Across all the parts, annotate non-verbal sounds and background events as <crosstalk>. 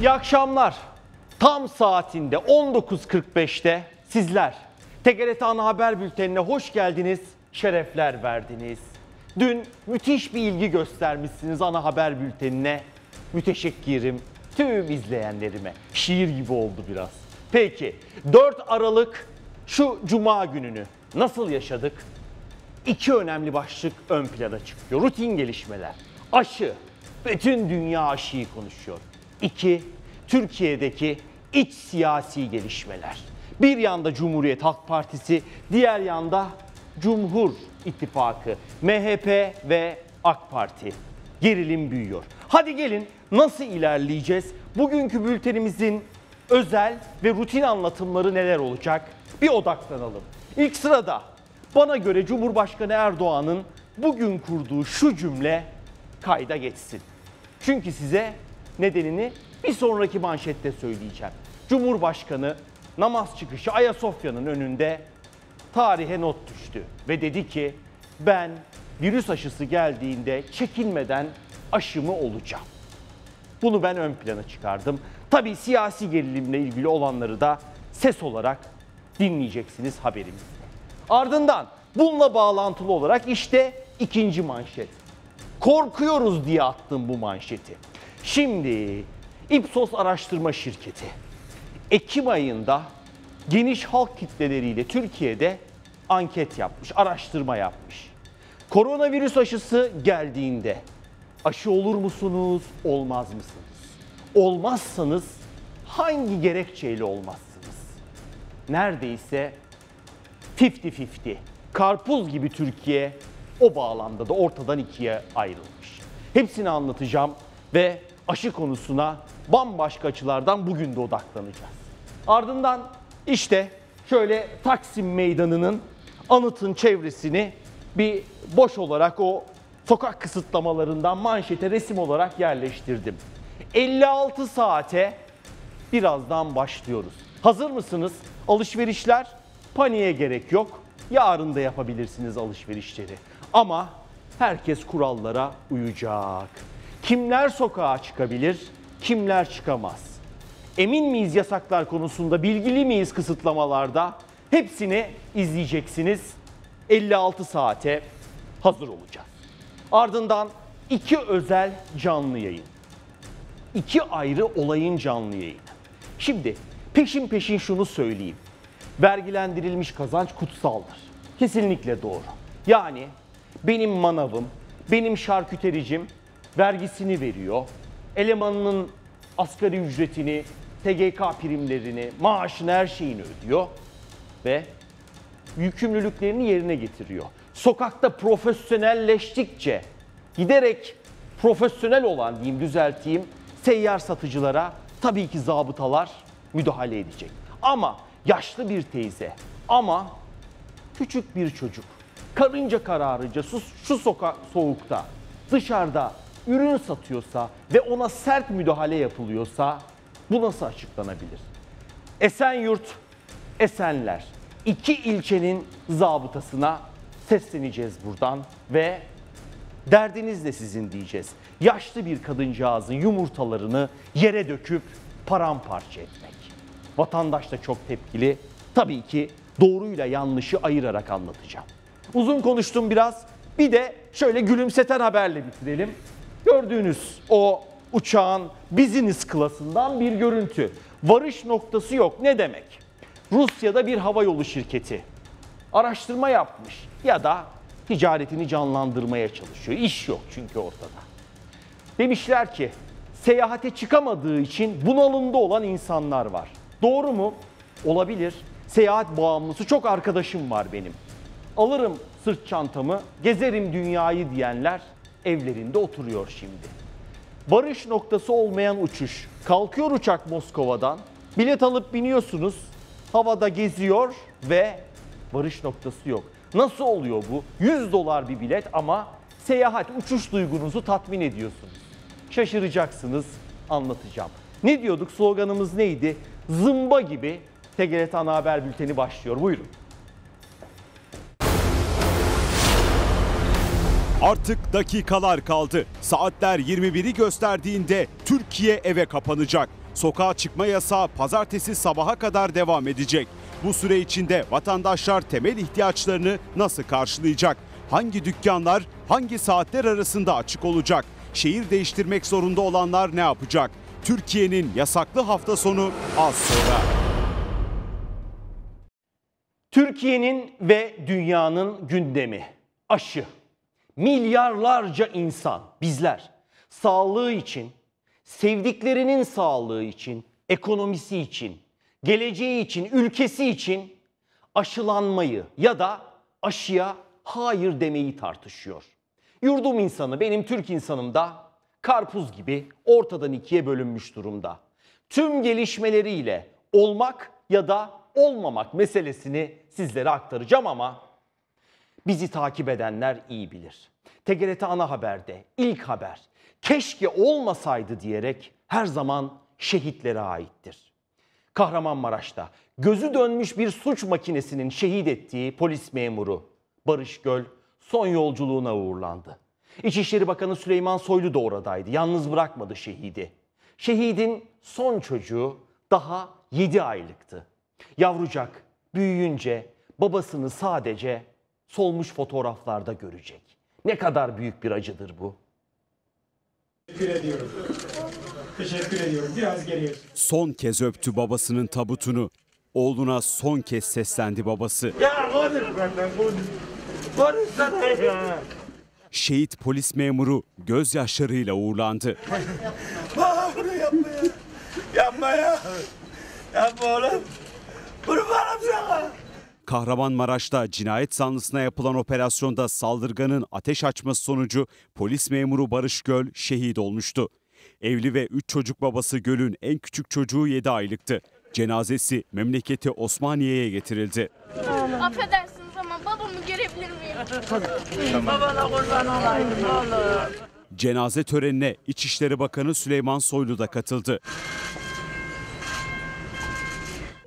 İyi akşamlar. Tam saatinde 19.45'te sizler TGRT Ana Haber Bülteni'ne hoş geldiniz, şerefler verdiniz. Dün müthiş bir ilgi göstermişsiniz Ana Haber Bülteni'ne. Müteşekkirim tüm izleyenlerime. Şiir gibi oldu biraz. Peki 4 Aralık şu cuma gününü nasıl yaşadık? İki önemli başlık ön plana çıkıyor. Rutin gelişmeler. Aşı. Bütün dünya aşıyı konuşuyor. İki Türkiye'deki iç siyasi gelişmeler. Bir yanda Cumhuriyet Halk Partisi, diğer yanda Cumhur İttifakı, MHP ve AK Parti. Gerilim büyüyor. Hadi gelin nasıl ilerleyeceğiz? Bugünkü bültenimizin özel ve rutin anlatımları neler olacak? Bir odaklanalım. İlk sırada bana göre Cumhurbaşkanı Erdoğan'ın bugün kurduğu şu cümle kayda geçsin. Çünkü size Nedenini bir sonraki manşette söyleyeceğim. Cumhurbaşkanı namaz çıkışı Ayasofya'nın önünde tarihe not düştü ve dedi ki ben virüs aşısı geldiğinde çekinmeden aşımı olacağım. Bunu ben ön plana çıkardım. Tabii siyasi gerilimle ilgili olanları da ses olarak dinleyeceksiniz haberimizde. Ardından bununla bağlantılı olarak işte ikinci manşet. Korkuyoruz diye attım bu manşeti. Şimdi Ipsos Araştırma Şirketi Ekim ayında geniş halk kitleleriyle Türkiye'de anket yapmış, araştırma yapmış. Koronavirüs aşısı geldiğinde aşı olur musunuz, olmaz mısınız? Olmazsanız hangi gerekçeyle olmazsınız? Neredeyse 50-50, karpuz gibi Türkiye o bağlamda da ortadan ikiye ayrılmış. Hepsini anlatacağım ve aşı konusuna bambaşka açılardan bugün de odaklanacağız. Ardından işte şöyle Taksim Meydanı'nın anıtın çevresini bir boş olarak o sokak kısıtlamalarından manşete resim olarak yerleştirdim. 56 saate birazdan başlıyoruz. Hazır mısınız? Alışverişler paniğe gerek yok. Yarın da yapabilirsiniz alışverişleri. Ama herkes kurallara uyacak. Kimler sokağa çıkabilir, kimler çıkamaz? Emin miyiz yasaklar konusunda, bilgili miyiz kısıtlamalarda? Hepsini izleyeceksiniz. 56 saate hazır olacağız. Ardından iki özel canlı yayın. İki ayrı olayın canlı yayını. Şimdi peşin peşin şunu söyleyeyim. Vergilendirilmiş kazanç kutsaldır. Kesinlikle doğru. Yani benim manavım, benim şarkütericim vergisini veriyor. Elemanının asgari ücretini, TGK primlerini, maaşını, her şeyini ödüyor ve yükümlülüklerini yerine getiriyor. Sokakta profesyonelleştikçe giderek profesyonel olan diyeyim düzelteyim seyyar satıcılara tabii ki zabıtalar müdahale edecek. Ama yaşlı bir teyze ama küçük bir çocuk karınca kararıca şu, şu soğukta dışarıda ürün satıyorsa ve ona sert müdahale yapılıyorsa bu nasıl açıklanabilir? Esenyurt, Esenler iki ilçenin zabıtasına sesleneceğiz buradan ve derdiniz de sizin diyeceğiz. Yaşlı bir kadıncağızın yumurtalarını yere döküp paramparça etmek. Vatandaş da çok tepkili. Tabii ki doğruyla yanlışı ayırarak anlatacağım. Uzun konuştum biraz. Bir de şöyle gülümseten haberle bitirelim. Gördüğünüz o uçağın business klasından bir görüntü. Varış noktası yok. Ne demek? Rusya'da bir havayolu şirketi araştırma yapmış ya da ticaretini canlandırmaya çalışıyor. İş yok çünkü ortada. Demişler ki seyahate çıkamadığı için bunalımda olan insanlar var. Doğru mu? Olabilir. Seyahat bağımlısı çok arkadaşım var benim. Alırım sırt çantamı, gezerim dünyayı diyenler evlerinde oturuyor şimdi. Barış noktası olmayan uçuş. Kalkıyor uçak Moskova'dan. Bilet alıp biniyorsunuz. Havada geziyor ve barış noktası yok. Nasıl oluyor bu? 100 dolar bir bilet ama seyahat uçuş duygunuzu tatmin ediyorsunuz. Şaşıracaksınız, anlatacağım. Ne diyorduk? Sloganımız neydi? Zımba gibi TGRT Ana Haber Bülteni başlıyor. Buyurun. Artık dakikalar kaldı. Saatler 21'i gösterdiğinde Türkiye eve kapanacak. Sokağa çıkma yasağı pazartesi sabaha kadar devam edecek. Bu süre içinde vatandaşlar temel ihtiyaçlarını nasıl karşılayacak? Hangi dükkanlar hangi saatler arasında açık olacak? Şehir değiştirmek zorunda olanlar ne yapacak? Türkiye'nin yasaklı hafta sonu az sonra. Türkiye'nin ve dünyanın gündemi aşı milyarlarca insan, bizler sağlığı için, sevdiklerinin sağlığı için, ekonomisi için, geleceği için, ülkesi için aşılanmayı ya da aşıya hayır demeyi tartışıyor. Yurdum insanı benim Türk insanım da karpuz gibi ortadan ikiye bölünmüş durumda. Tüm gelişmeleriyle olmak ya da olmamak meselesini sizlere aktaracağım ama Bizi takip edenler iyi bilir. TGRT ana haberde ilk haber keşke olmasaydı diyerek her zaman şehitlere aittir. Kahramanmaraş'ta gözü dönmüş bir suç makinesinin şehit ettiği polis memuru Barış Göl son yolculuğuna uğurlandı. İçişleri Bakanı Süleyman Soylu da oradaydı. Yalnız bırakmadı şehidi. Şehidin son çocuğu daha 7 aylıktı. Yavrucak büyüyünce babasını sadece solmuş fotoğraflarda görecek. Ne kadar büyük bir acıdır bu. Teşekkür ediyorum. Teşekkür ediyorum. Biraz geriye. Son kez öptü babasının tabutunu. Oğluna son kez seslendi babası. Ya olur benden konuş. Konuşsana ya. Şehit polis memuru gözyaşlarıyla uğurlandı. Baba bunu yapma ya. Yapma ya. Yapma oğlum. Kurbanım sana. Kahramanmaraş'ta cinayet sanlısına yapılan operasyonda saldırganın ateş açması sonucu polis memuru Barış Göl şehit olmuştu. Evli ve 3 çocuk babası Göl'ün en küçük çocuğu 7 aylıktı. Cenazesi memleketi Osmaniye'ye getirildi. Affedersiniz ama babamı görebilir miyim? Tabii. Babana kurban olayım ne olur. Cenaze törenine İçişleri Bakanı Süleyman Soylu da katıldı.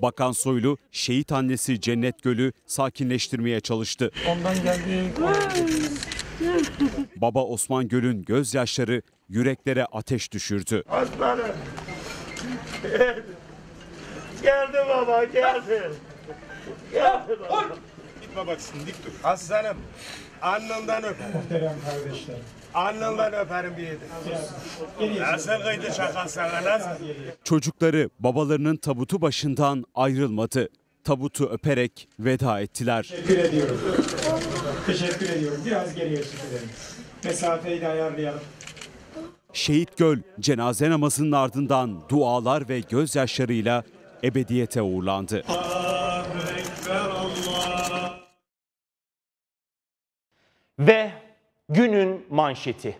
Bakan Soylu şehit annesi Cennet Göl'ü sakinleştirmeye çalıştı. Ondan geldi. <laughs> Baba Osman Göl'ün gözyaşları yüreklere ateş düşürdü. Aslanım. Geldi, geldi baba geldi. Geldi baba. Gitme bak şimdi dik dur. Aslanım. Annenden öp. Muhterem kardeşlerim. Alnından öperim bir yedi. Çocukları babalarının tabutu başından ayrılmadı. Tabutu öperek veda ettiler. Teşekkür ediyorum. Teşekkür ediyorum. Biraz geriye çıkalım. Mesafeyi de ayarlayalım. Şehit Göl cenaze namazının ardından dualar ve gözyaşlarıyla ebediyete uğurlandı. Ve Günün manşeti.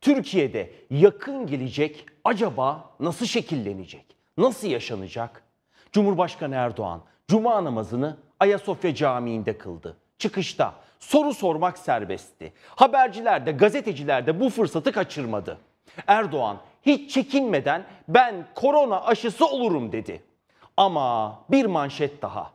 Türkiye'de yakın gelecek acaba nasıl şekillenecek? Nasıl yaşanacak? Cumhurbaşkanı Erdoğan cuma namazını Ayasofya Camii'nde kıldı. Çıkışta soru sormak serbestti. Haberciler de gazeteciler de bu fırsatı kaçırmadı. Erdoğan hiç çekinmeden ben korona aşısı olurum dedi. Ama bir manşet daha.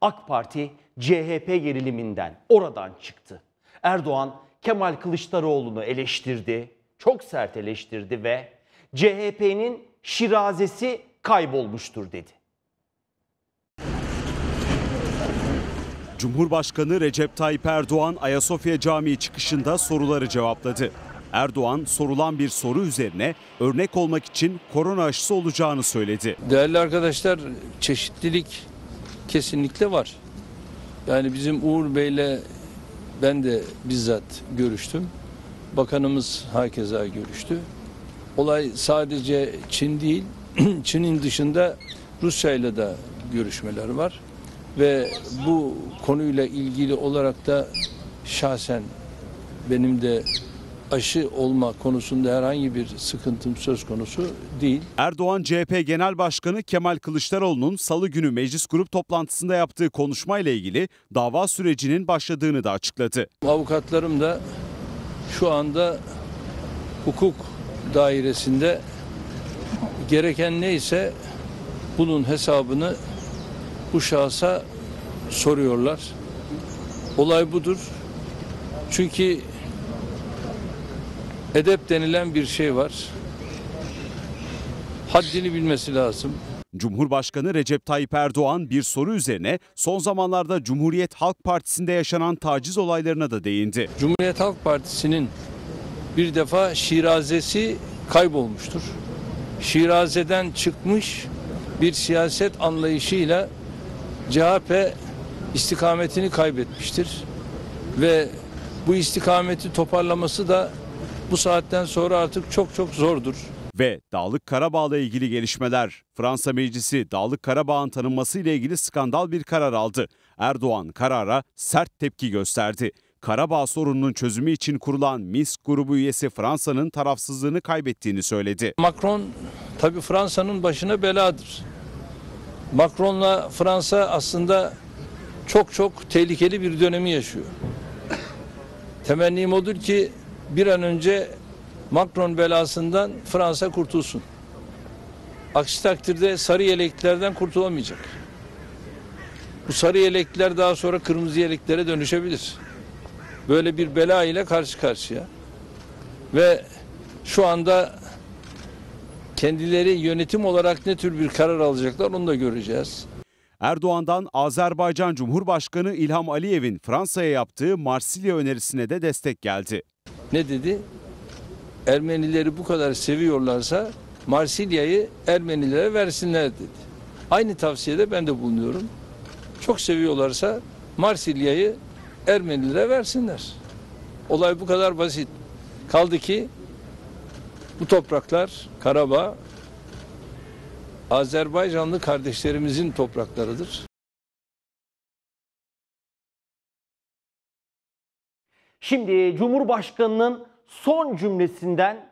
AK Parti CHP geriliminden oradan çıktı. Erdoğan Kemal Kılıçdaroğlu'nu eleştirdi. Çok sert eleştirdi ve CHP'nin şirazesi kaybolmuştur dedi. Cumhurbaşkanı Recep Tayyip Erdoğan Ayasofya Camii çıkışında soruları cevapladı. Erdoğan sorulan bir soru üzerine örnek olmak için korona aşısı olacağını söyledi. Değerli arkadaşlar çeşitlilik kesinlikle var. Yani bizim Uğur Bey'le ben de bizzat görüştüm. Bakanımız hakeza görüştü. Olay sadece Çin değil, <clears throat> Çin'in dışında Rusya ile de görüşmeler var. Ve bu konuyla ilgili olarak da şahsen benim de aşı olma konusunda herhangi bir sıkıntım söz konusu değil. Erdoğan CHP Genel Başkanı Kemal Kılıçdaroğlu'nun salı günü meclis grup toplantısında yaptığı konuşmayla ilgili dava sürecinin başladığını da açıkladı. Avukatlarım da şu anda hukuk dairesinde gereken neyse bunun hesabını bu şahsa soruyorlar. Olay budur. Çünkü edep denilen bir şey var. Haddini bilmesi lazım. Cumhurbaşkanı Recep Tayyip Erdoğan bir soru üzerine son zamanlarda Cumhuriyet Halk Partisi'nde yaşanan taciz olaylarına da değindi. Cumhuriyet Halk Partisi'nin bir defa şirazesi kaybolmuştur. Şirazeden çıkmış bir siyaset anlayışıyla CHP istikametini kaybetmiştir ve bu istikameti toparlaması da bu saatten sonra artık çok çok zordur. Ve Dağlık Karabağ'la ilgili gelişmeler. Fransa Meclisi Dağlık Karabağ'ın tanınması ile ilgili skandal bir karar aldı. Erdoğan karara sert tepki gösterdi. Karabağ sorununun çözümü için kurulan Minsk grubu üyesi Fransa'nın tarafsızlığını kaybettiğini söyledi. Macron tabi Fransa'nın başına beladır. Macron'la Fransa aslında çok çok tehlikeli bir dönemi yaşıyor. Temennim odur ki bir an önce Macron belasından Fransa kurtulsun. Aksi takdirde sarı yeleklerden kurtulamayacak. Bu sarı yelekler daha sonra kırmızı yeleklere dönüşebilir. Böyle bir bela ile karşı karşıya. Ve şu anda kendileri yönetim olarak ne tür bir karar alacaklar onu da göreceğiz. Erdoğan'dan Azerbaycan Cumhurbaşkanı İlham Aliyev'in Fransa'ya yaptığı Marsilya önerisine de destek geldi. Ne dedi? Ermenileri bu kadar seviyorlarsa Marsilya'yı Ermenilere versinler dedi. Aynı tavsiyede ben de bulunuyorum. Çok seviyorlarsa Marsilya'yı Ermenilere versinler. Olay bu kadar basit. Kaldı ki bu topraklar Karabağ Azerbaycanlı kardeşlerimizin topraklarıdır. Şimdi Cumhurbaşkanı'nın son cümlesinden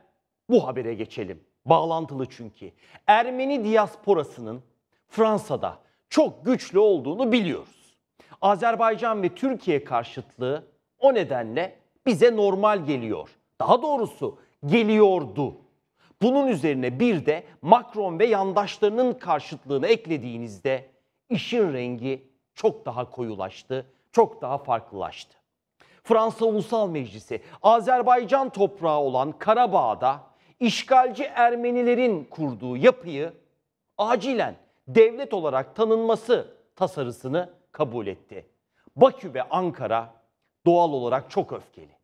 bu habere geçelim. Bağlantılı çünkü. Ermeni diasporasının Fransa'da çok güçlü olduğunu biliyoruz. Azerbaycan ve Türkiye karşıtlığı o nedenle bize normal geliyor. Daha doğrusu geliyordu. Bunun üzerine bir de Macron ve yandaşlarının karşıtlığını eklediğinizde işin rengi çok daha koyulaştı, çok daha farklılaştı. Fransa Ulusal Meclisi Azerbaycan toprağı olan Karabağ'da işgalci Ermenilerin kurduğu yapıyı acilen devlet olarak tanınması tasarısını kabul etti. Bakü ve Ankara doğal olarak çok öfkeli.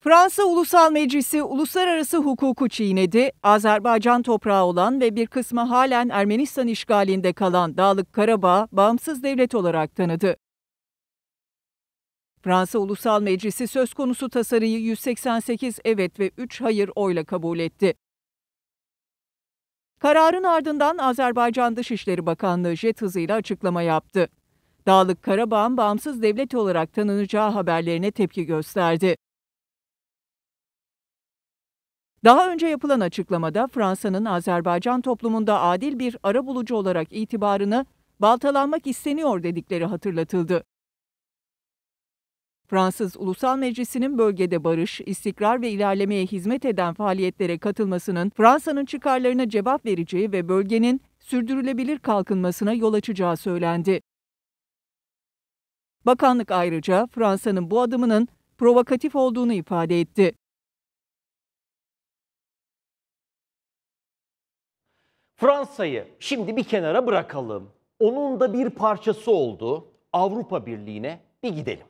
Fransa Ulusal Meclisi uluslararası hukuku çiğnedi. Azerbaycan toprağı olan ve bir kısmı halen Ermenistan işgalinde kalan Dağlık Karabağ bağımsız devlet olarak tanıdı. Fransa Ulusal Meclisi söz konusu tasarıyı 188 evet ve 3 hayır oyla kabul etti. Kararın ardından Azerbaycan Dışişleri Bakanlığı jet hızıyla açıklama yaptı. Dağlık Karabağ'ın bağımsız devlet olarak tanınacağı haberlerine tepki gösterdi. Daha önce yapılan açıklamada Fransa'nın Azerbaycan toplumunda adil bir ara bulucu olarak itibarını baltalanmak isteniyor dedikleri hatırlatıldı. Fransız Ulusal Meclisi'nin bölgede barış, istikrar ve ilerlemeye hizmet eden faaliyetlere katılmasının Fransa'nın çıkarlarına cevap vereceği ve bölgenin sürdürülebilir kalkınmasına yol açacağı söylendi. Bakanlık ayrıca Fransa'nın bu adımının provokatif olduğunu ifade etti. Fransa'yı şimdi bir kenara bırakalım. Onun da bir parçası oldu. Avrupa Birliği'ne bir gidelim.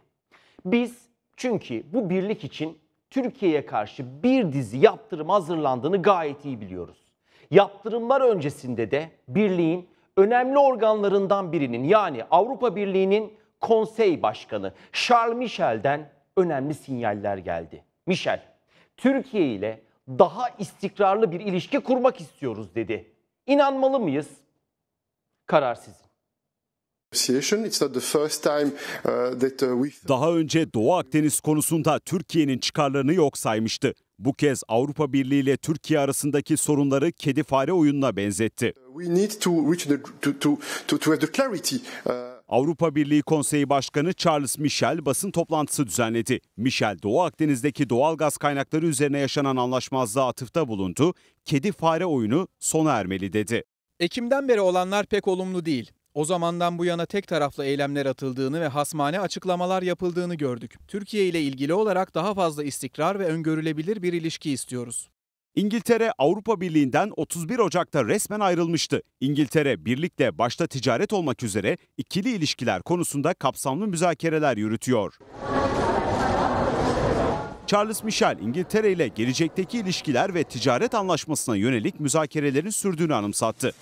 Biz çünkü bu birlik için Türkiye'ye karşı bir dizi yaptırım hazırlandığını gayet iyi biliyoruz. Yaptırımlar öncesinde de birliğin önemli organlarından birinin yani Avrupa Birliği'nin konsey başkanı Charles Michel'den önemli sinyaller geldi. Michel, Türkiye ile daha istikrarlı bir ilişki kurmak istiyoruz dedi. İnanmalı mıyız? Karar sizin. Uh, uh, Daha önce Doğu Akdeniz konusunda Türkiye'nin çıkarlarını yok saymıştı. Bu kez Avrupa Birliği ile Türkiye arasındaki sorunları kedi fare oyununa benzetti. Avrupa Birliği Konseyi Başkanı Charles Michel basın toplantısı düzenledi. Michel Doğu Akdeniz'deki doğal gaz kaynakları üzerine yaşanan anlaşmazlığa atıfta bulundu. Kedi fare oyunu sona ermeli dedi. Ekim'den beri olanlar pek olumlu değil. O zamandan bu yana tek taraflı eylemler atıldığını ve hasmane açıklamalar yapıldığını gördük. Türkiye ile ilgili olarak daha fazla istikrar ve öngörülebilir bir ilişki istiyoruz. İngiltere Avrupa Birliği'nden 31 Ocak'ta resmen ayrılmıştı. İngiltere birlikte başta ticaret olmak üzere ikili ilişkiler konusunda kapsamlı müzakereler yürütüyor. Charles Michel İngiltere ile gelecekteki ilişkiler ve ticaret anlaşmasına yönelik müzakerelerin sürdüğünü anımsattı.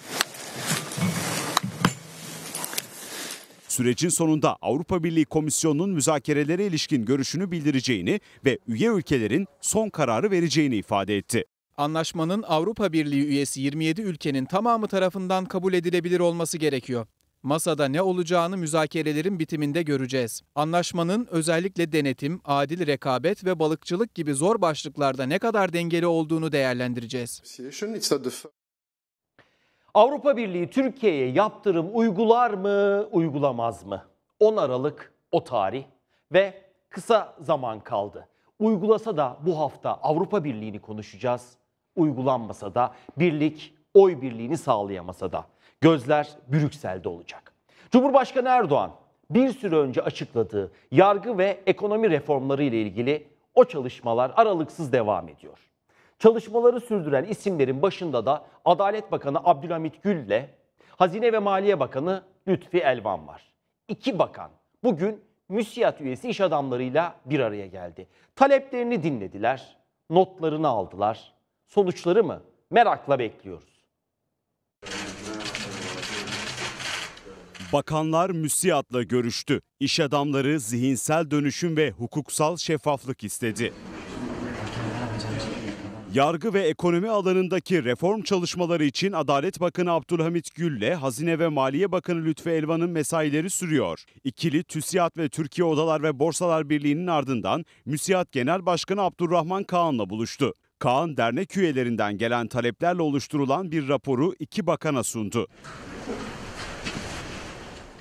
sürecin sonunda Avrupa Birliği Komisyonu'nun müzakerelere ilişkin görüşünü bildireceğini ve üye ülkelerin son kararı vereceğini ifade etti. Anlaşmanın Avrupa Birliği üyesi 27 ülkenin tamamı tarafından kabul edilebilir olması gerekiyor. Masada ne olacağını müzakerelerin bitiminde göreceğiz. Anlaşmanın özellikle denetim, adil rekabet ve balıkçılık gibi zor başlıklarda ne kadar dengeli olduğunu değerlendireceğiz. Avrupa Birliği Türkiye'ye yaptırım uygular mı, uygulamaz mı? 10 Aralık o tarih ve kısa zaman kaldı. Uygulasa da bu hafta Avrupa Birliği'ni konuşacağız. Uygulanmasa da birlik oy birliğini sağlayamasa da gözler Brüksel'de olacak. Cumhurbaşkanı Erdoğan bir süre önce açıkladığı yargı ve ekonomi reformları ile ilgili o çalışmalar aralıksız devam ediyor. Çalışmaları sürdüren isimlerin başında da Adalet Bakanı Abdülhamit Gül ile Hazine ve Maliye Bakanı Lütfi Elvan var. İki bakan bugün müsiyat üyesi iş adamlarıyla bir araya geldi. Taleplerini dinlediler, notlarını aldılar. Sonuçları mı? Merakla bekliyoruz. Bakanlar müsiyatla görüştü. İş adamları zihinsel dönüşüm ve hukuksal şeffaflık istedi. Yargı ve ekonomi alanındaki reform çalışmaları için Adalet Bakanı Abdülhamit Gül'le Hazine ve Maliye Bakanı Lütfü Elvan'ın mesaileri sürüyor. İkili TÜSİAD ve Türkiye Odalar ve Borsalar Birliği'nin ardından MÜSİAD Genel Başkanı Abdurrahman Kağan'la buluştu. Kağan dernek üyelerinden gelen taleplerle oluşturulan bir raporu iki bakana sundu.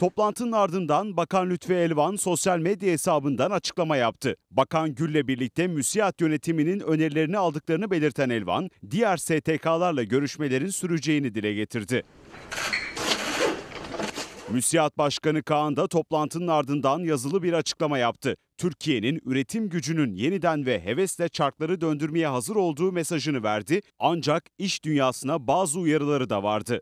Toplantının ardından Bakan Lütfi Elvan sosyal medya hesabından açıklama yaptı. Bakan Gül'le birlikte müsiat yönetiminin önerilerini aldıklarını belirten Elvan, diğer STK'larla görüşmelerin süreceğini dile getirdi. Müsiat Başkanı Kaan da toplantının ardından yazılı bir açıklama yaptı. Türkiye'nin üretim gücünün yeniden ve hevesle çarkları döndürmeye hazır olduğu mesajını verdi ancak iş dünyasına bazı uyarıları da vardı.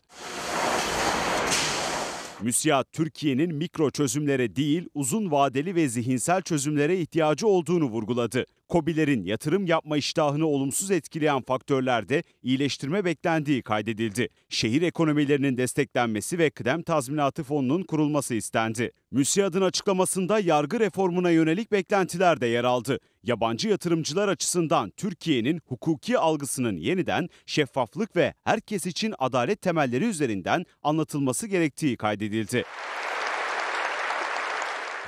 MÜSİAD Türkiye'nin mikro çözümlere değil uzun vadeli ve zihinsel çözümlere ihtiyacı olduğunu vurguladı. Kobilerin yatırım yapma iştahını olumsuz etkileyen faktörlerde iyileştirme beklendiği kaydedildi. Şehir ekonomilerinin desteklenmesi ve kıdem tazminatı fonunun kurulması istendi. MÜSİAD'ın açıklamasında yargı reformuna yönelik beklentiler de yer aldı. Yabancı yatırımcılar açısından Türkiye'nin hukuki algısının yeniden şeffaflık ve herkes için adalet temelleri üzerinden anlatılması gerektiği kaydedildi.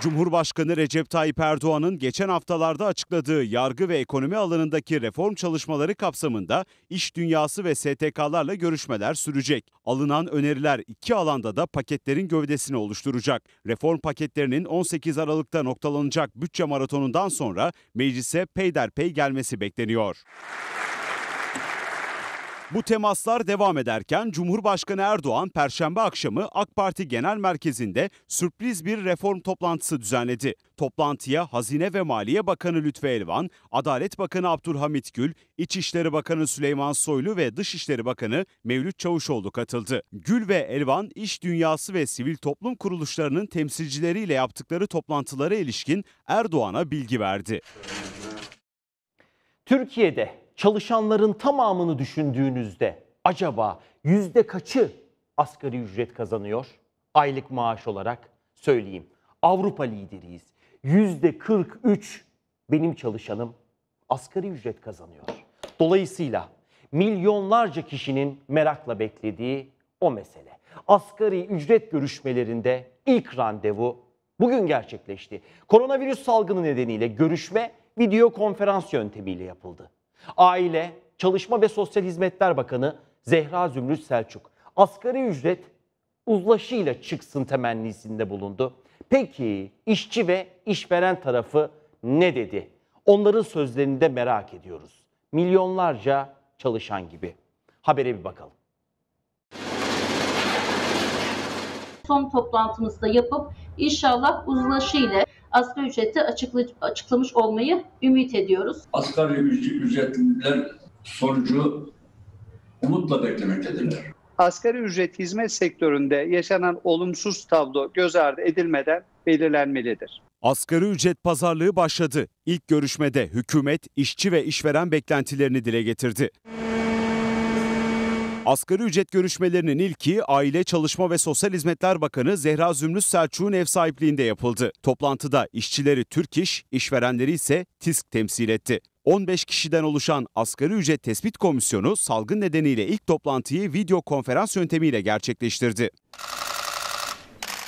Cumhurbaşkanı Recep Tayyip Erdoğan'ın geçen haftalarda açıkladığı yargı ve ekonomi alanındaki reform çalışmaları kapsamında iş dünyası ve STK'larla görüşmeler sürecek. Alınan öneriler iki alanda da paketlerin gövdesini oluşturacak. Reform paketlerinin 18 Aralık'ta noktalanacak bütçe maratonundan sonra meclise peyderpey gelmesi bekleniyor. Bu temaslar devam ederken Cumhurbaşkanı Erdoğan perşembe akşamı AK Parti Genel Merkezi'nde sürpriz bir reform toplantısı düzenledi. Toplantıya Hazine ve Maliye Bakanı Lütfü Elvan, Adalet Bakanı Abdülhamit Gül, İçişleri Bakanı Süleyman Soylu ve Dışişleri Bakanı Mevlüt Çavuşoğlu katıldı. Gül ve Elvan, iş dünyası ve sivil toplum kuruluşlarının temsilcileriyle yaptıkları toplantılara ilişkin Erdoğan'a bilgi verdi. Türkiye'de çalışanların tamamını düşündüğünüzde acaba yüzde kaçı asgari ücret kazanıyor? Aylık maaş olarak söyleyeyim. Avrupa lideriyiz. Yüzde 43 benim çalışanım asgari ücret kazanıyor. Dolayısıyla milyonlarca kişinin merakla beklediği o mesele. Asgari ücret görüşmelerinde ilk randevu bugün gerçekleşti. Koronavirüs salgını nedeniyle görüşme video konferans yöntemiyle yapıldı. Aile, Çalışma ve Sosyal Hizmetler Bakanı Zehra Zümrüt Selçuk asgari ücret uzlaşıyla çıksın temennisinde bulundu. Peki işçi ve işveren tarafı ne dedi? Onların sözlerini de merak ediyoruz. Milyonlarca çalışan gibi. Habere bir bakalım. Son toplantımızda yapıp inşallah uzlaşıyla asgari ücreti açıklı, açıklamış olmayı ümit ediyoruz. Asgari ücretler sonucu umutla beklemektedirler. Asgari ücret hizmet sektöründe yaşanan olumsuz tablo göz ardı edilmeden belirlenmelidir. Asgari ücret pazarlığı başladı. İlk görüşmede hükümet, işçi ve işveren beklentilerini dile getirdi. Asgari ücret görüşmelerinin ilki Aile Çalışma ve Sosyal Hizmetler Bakanı Zehra Zümrüt Selçuk'un ev sahipliğinde yapıldı. Toplantıda işçileri Türk İş, işverenleri ise TİSK temsil etti. 15 kişiden oluşan Asgari Ücret Tespit Komisyonu salgın nedeniyle ilk toplantıyı video konferans yöntemiyle gerçekleştirdi.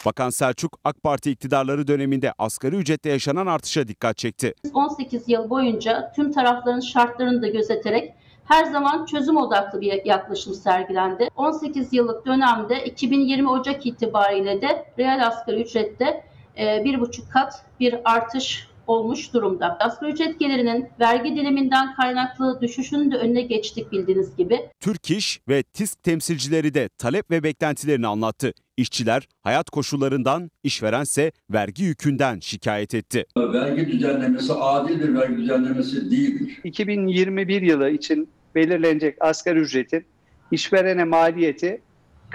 Bakan Selçuk, AK Parti iktidarları döneminde asgari ücrette yaşanan artışa dikkat çekti. 18 yıl boyunca tüm tarafların şartlarını da gözeterek her zaman çözüm odaklı bir yaklaşım sergilendi. 18 yıllık dönemde 2020 Ocak itibariyle de Real asgari ücrette e, bir buçuk kat bir artış olmuş durumda. Asgari ücret gelirinin vergi diliminden kaynaklı düşüşünün de önüne geçtik bildiğiniz gibi. Türk İş ve TİSK temsilcileri de talep ve beklentilerini anlattı. İşçiler hayat koşullarından, işverense vergi yükünden şikayet etti. Vergi düzenlemesi adil bir vergi düzenlemesi değildir. 2021 yılı için belirlenecek asgari ücretin işverene maliyeti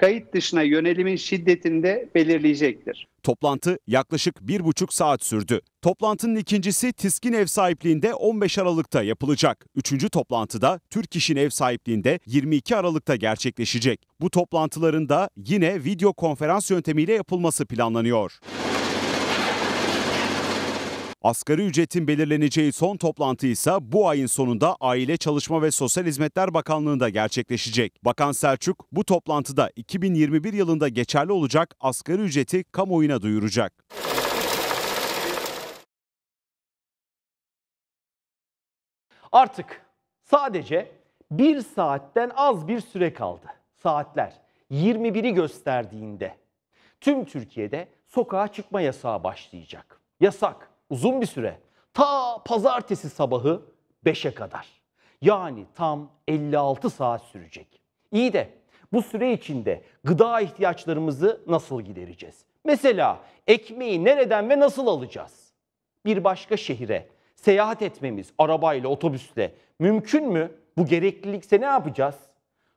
kayıt dışına yönelimin şiddetini de belirleyecektir. Toplantı yaklaşık bir buçuk saat sürdü. Toplantının ikincisi TİSK'in ev sahipliğinde 15 Aralık'ta yapılacak. Üçüncü toplantıda Türk İş'in ev sahipliğinde 22 Aralık'ta gerçekleşecek. Bu toplantıların da yine video konferans yöntemiyle yapılması planlanıyor. Asgari ücretin belirleneceği son toplantı ise bu ayın sonunda Aile Çalışma ve Sosyal Hizmetler Bakanlığı'nda gerçekleşecek. Bakan Selçuk bu toplantıda 2021 yılında geçerli olacak asgari ücreti kamuoyuna duyuracak. Artık sadece bir saatten az bir süre kaldı. Saatler 21'i gösterdiğinde tüm Türkiye'de sokağa çıkma yasağı başlayacak. Yasak uzun bir süre. Ta pazartesi sabahı 5'e kadar. Yani tam 56 saat sürecek. İyi de bu süre içinde gıda ihtiyaçlarımızı nasıl gidereceğiz? Mesela ekmeği nereden ve nasıl alacağız? Bir başka şehire seyahat etmemiz arabayla, otobüsle mümkün mü? Bu gereklilikse ne yapacağız?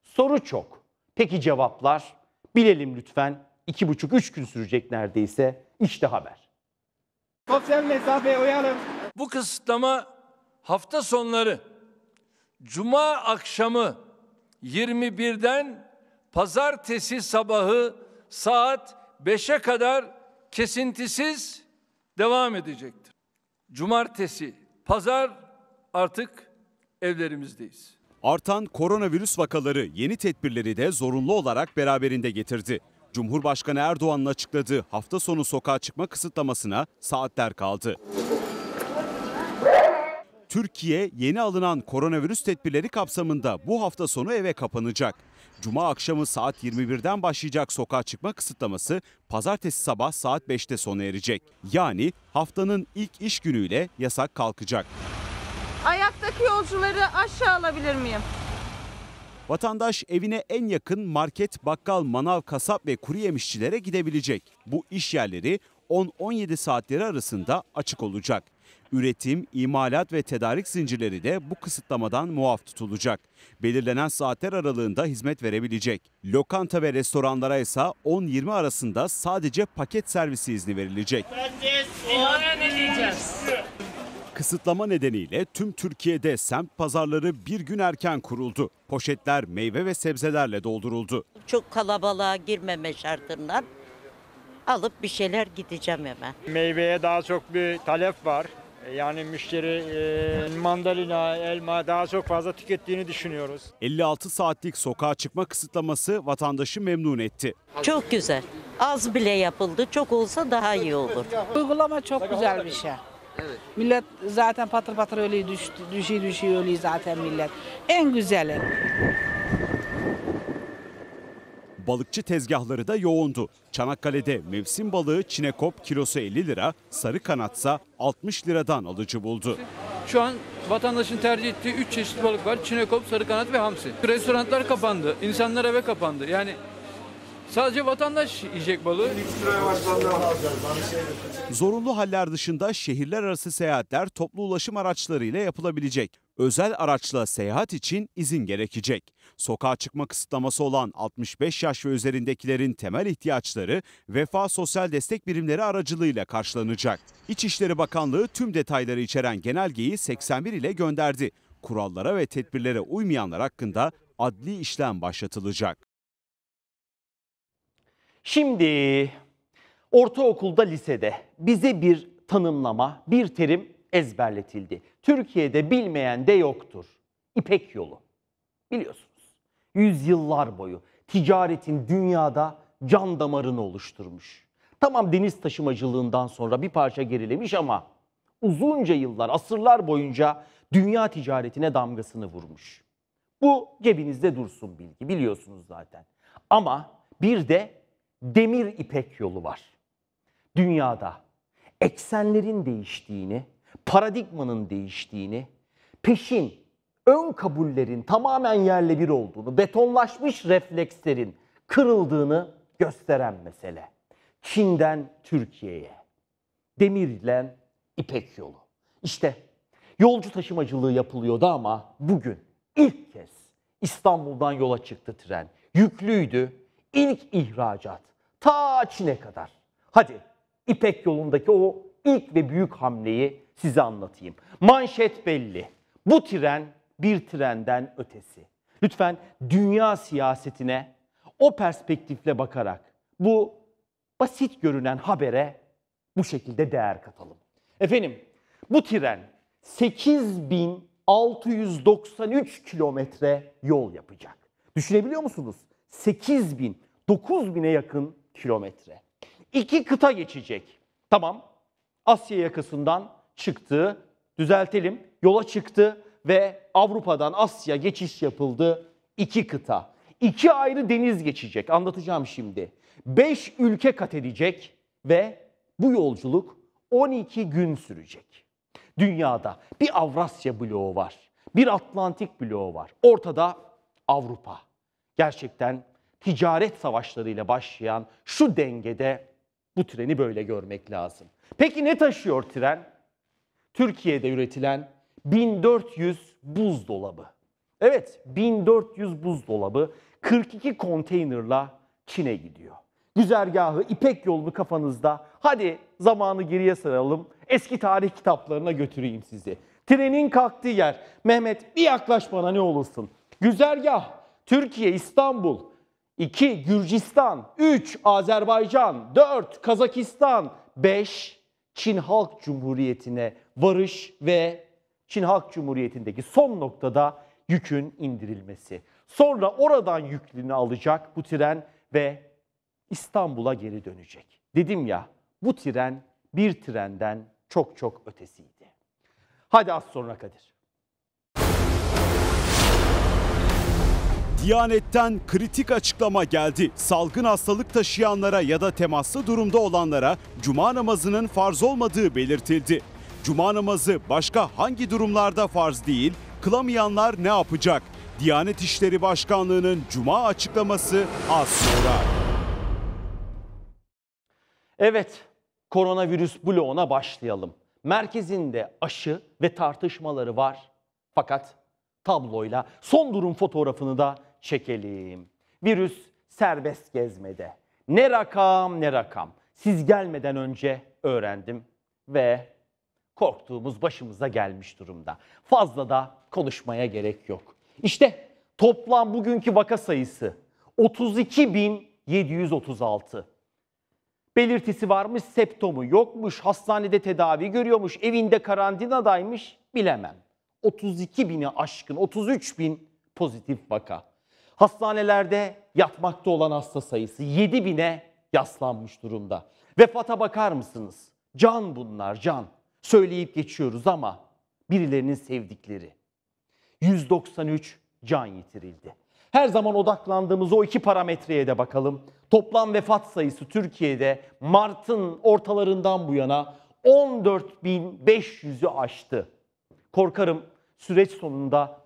Soru çok. Peki cevaplar? Bilelim lütfen. 2,5-3 gün sürecek neredeyse. İşte haber. Sosyal mesafeye uyalım. Bu kısıtlama hafta sonları cuma akşamı 21'den pazartesi sabahı saat 5'e kadar kesintisiz devam edecektir. Cumartesi, pazar artık evlerimizdeyiz. Artan koronavirüs vakaları yeni tedbirleri de zorunlu olarak beraberinde getirdi. Cumhurbaşkanı Erdoğan'ın açıkladığı hafta sonu sokağa çıkma kısıtlamasına saatler kaldı. Türkiye yeni alınan koronavirüs tedbirleri kapsamında bu hafta sonu eve kapanacak. Cuma akşamı saat 21'den başlayacak sokağa çıkma kısıtlaması pazartesi sabah saat 5'te sona erecek. Yani haftanın ilk iş günüyle yasak kalkacak. Ayaktaki yolcuları aşağı alabilir miyim? Vatandaş evine en yakın market, bakkal, manav, kasap ve kuru yemişçilere gidebilecek. Bu iş yerleri 10-17 saatleri arasında açık olacak. Üretim, imalat ve tedarik zincirleri de bu kısıtlamadan muaf tutulacak. Belirlenen saatler aralığında hizmet verebilecek. Lokanta ve restoranlara ise 10-20 arasında sadece paket servisi izni verilecek. ne diyeceğiz? Kısıtlama nedeniyle tüm Türkiye'de semt pazarları bir gün erken kuruldu. Poşetler meyve ve sebzelerle dolduruldu. Çok kalabalığa girmeme şartından alıp bir şeyler gideceğim hemen. Meyveye daha çok bir talep var. Yani müşteri e, mandalina, elma daha çok fazla tükettiğini düşünüyoruz. 56 saatlik sokağa çıkma kısıtlaması vatandaşı memnun etti. Çok güzel. Az bile yapıldı. Çok olsa daha iyi olur. Uygulama çok güzel bir şey. Evet. Millet zaten patır patır öyle düştü, düşüyor düşüyor öyle zaten millet. En güzeli. Balıkçı tezgahları da yoğundu. Çanakkale'de mevsim balığı çinekop kilosu 50 lira, sarı kanatsa 60 liradan alıcı buldu. Şu an vatandaşın tercih ettiği 3 çeşit balık var. Çinekop, sarı kanat ve hamsi. Restoranlar kapandı, insanlar eve kapandı. Yani Sadece vatandaş yiyecek balığı. Zorunlu haller dışında şehirler arası seyahatler toplu ulaşım araçlarıyla yapılabilecek. Özel araçla seyahat için izin gerekecek. Sokağa çıkma kısıtlaması olan 65 yaş ve üzerindekilerin temel ihtiyaçları Vefa Sosyal Destek Birimleri aracılığıyla karşılanacak. İçişleri Bakanlığı tüm detayları içeren genelgeyi 81 ile gönderdi. Kurallara ve tedbirlere uymayanlar hakkında adli işlem başlatılacak. Şimdi ortaokulda, lisede bize bir tanımlama, bir terim ezberletildi. Türkiye'de bilmeyen de yoktur. İpek yolu. Biliyorsunuz. Yüzyıllar boyu ticaretin dünyada can damarını oluşturmuş. Tamam deniz taşımacılığından sonra bir parça gerilemiş ama uzunca yıllar, asırlar boyunca dünya ticaretine damgasını vurmuş. Bu cebinizde dursun bilgi biliyorsunuz zaten. Ama bir de demir ipek yolu var. Dünyada eksenlerin değiştiğini, paradigmanın değiştiğini, peşin, ön kabullerin tamamen yerle bir olduğunu, betonlaşmış reflekslerin kırıldığını gösteren mesele. Çin'den Türkiye'ye. Demirle İpek yolu. İşte yolcu taşımacılığı yapılıyordu ama bugün ilk kez İstanbul'dan yola çıktı tren. Yüklüydü. ilk ihracat ta Çin'e kadar. Hadi İpek yolundaki o ilk ve büyük hamleyi size anlatayım. Manşet belli. Bu tren bir trenden ötesi. Lütfen dünya siyasetine o perspektifle bakarak bu basit görünen habere bu şekilde değer katalım. Efendim bu tren 8693 kilometre yol yapacak. Düşünebiliyor musunuz? 8.000, 9.000'e yakın kilometre. İki kıta geçecek. Tamam. Asya yakasından çıktı. Düzeltelim. Yola çıktı ve Avrupa'dan Asya geçiş yapıldı. İki kıta. İki ayrı deniz geçecek. Anlatacağım şimdi. Beş ülke kat edecek ve bu yolculuk 12 gün sürecek. Dünyada bir Avrasya bloğu var. Bir Atlantik bloğu var. Ortada Avrupa. Gerçekten ticaret savaşlarıyla başlayan şu dengede bu treni böyle görmek lazım. Peki ne taşıyor tren? Türkiye'de üretilen 1400 buzdolabı. Evet 1400 buzdolabı 42 konteynerla Çin'e gidiyor. Güzergahı, İpek yolunu kafanızda. Hadi zamanı geriye saralım. Eski tarih kitaplarına götüreyim sizi. Trenin kalktığı yer. Mehmet bir yaklaş bana ne olursun. Güzergah Türkiye, İstanbul, 2. Gürcistan 3. Azerbaycan 4. Kazakistan 5. Çin Halk Cumhuriyeti'ne varış ve Çin Halk Cumhuriyeti'ndeki son noktada yükün indirilmesi. Sonra oradan yüklünü alacak bu tren ve İstanbul'a geri dönecek. Dedim ya bu tren bir trenden çok çok ötesiydi. Hadi az sonra Kadir. Diyanet'ten kritik açıklama geldi. Salgın hastalık taşıyanlara ya da temaslı durumda olanlara cuma namazının farz olmadığı belirtildi. Cuma namazı başka hangi durumlarda farz değil, kılamayanlar ne yapacak? Diyanet İşleri Başkanlığı'nın cuma açıklaması az sonra. Evet, koronavirüs bloğuna başlayalım. Merkezinde aşı ve tartışmaları var. Fakat tabloyla son durum fotoğrafını da çekelim. Virüs serbest gezmede. Ne rakam ne rakam. Siz gelmeden önce öğrendim ve korktuğumuz başımıza gelmiş durumda. Fazla da konuşmaya gerek yok. İşte toplam bugünkü vaka sayısı 32.736. Belirtisi varmış, septomu yokmuş, hastanede tedavi görüyormuş, evinde karantinadaymış bilemem. 32 bini aşkın, 33 bin pozitif vaka. Hastanelerde yatmakta olan hasta sayısı 7 bine yaslanmış durumda. Vefata bakar mısınız? Can bunlar can. Söyleyip geçiyoruz ama birilerinin sevdikleri. 193 can yitirildi. Her zaman odaklandığımız o iki parametreye de bakalım. Toplam vefat sayısı Türkiye'de Mart'ın ortalarından bu yana 14.500'ü aştı. Korkarım süreç sonunda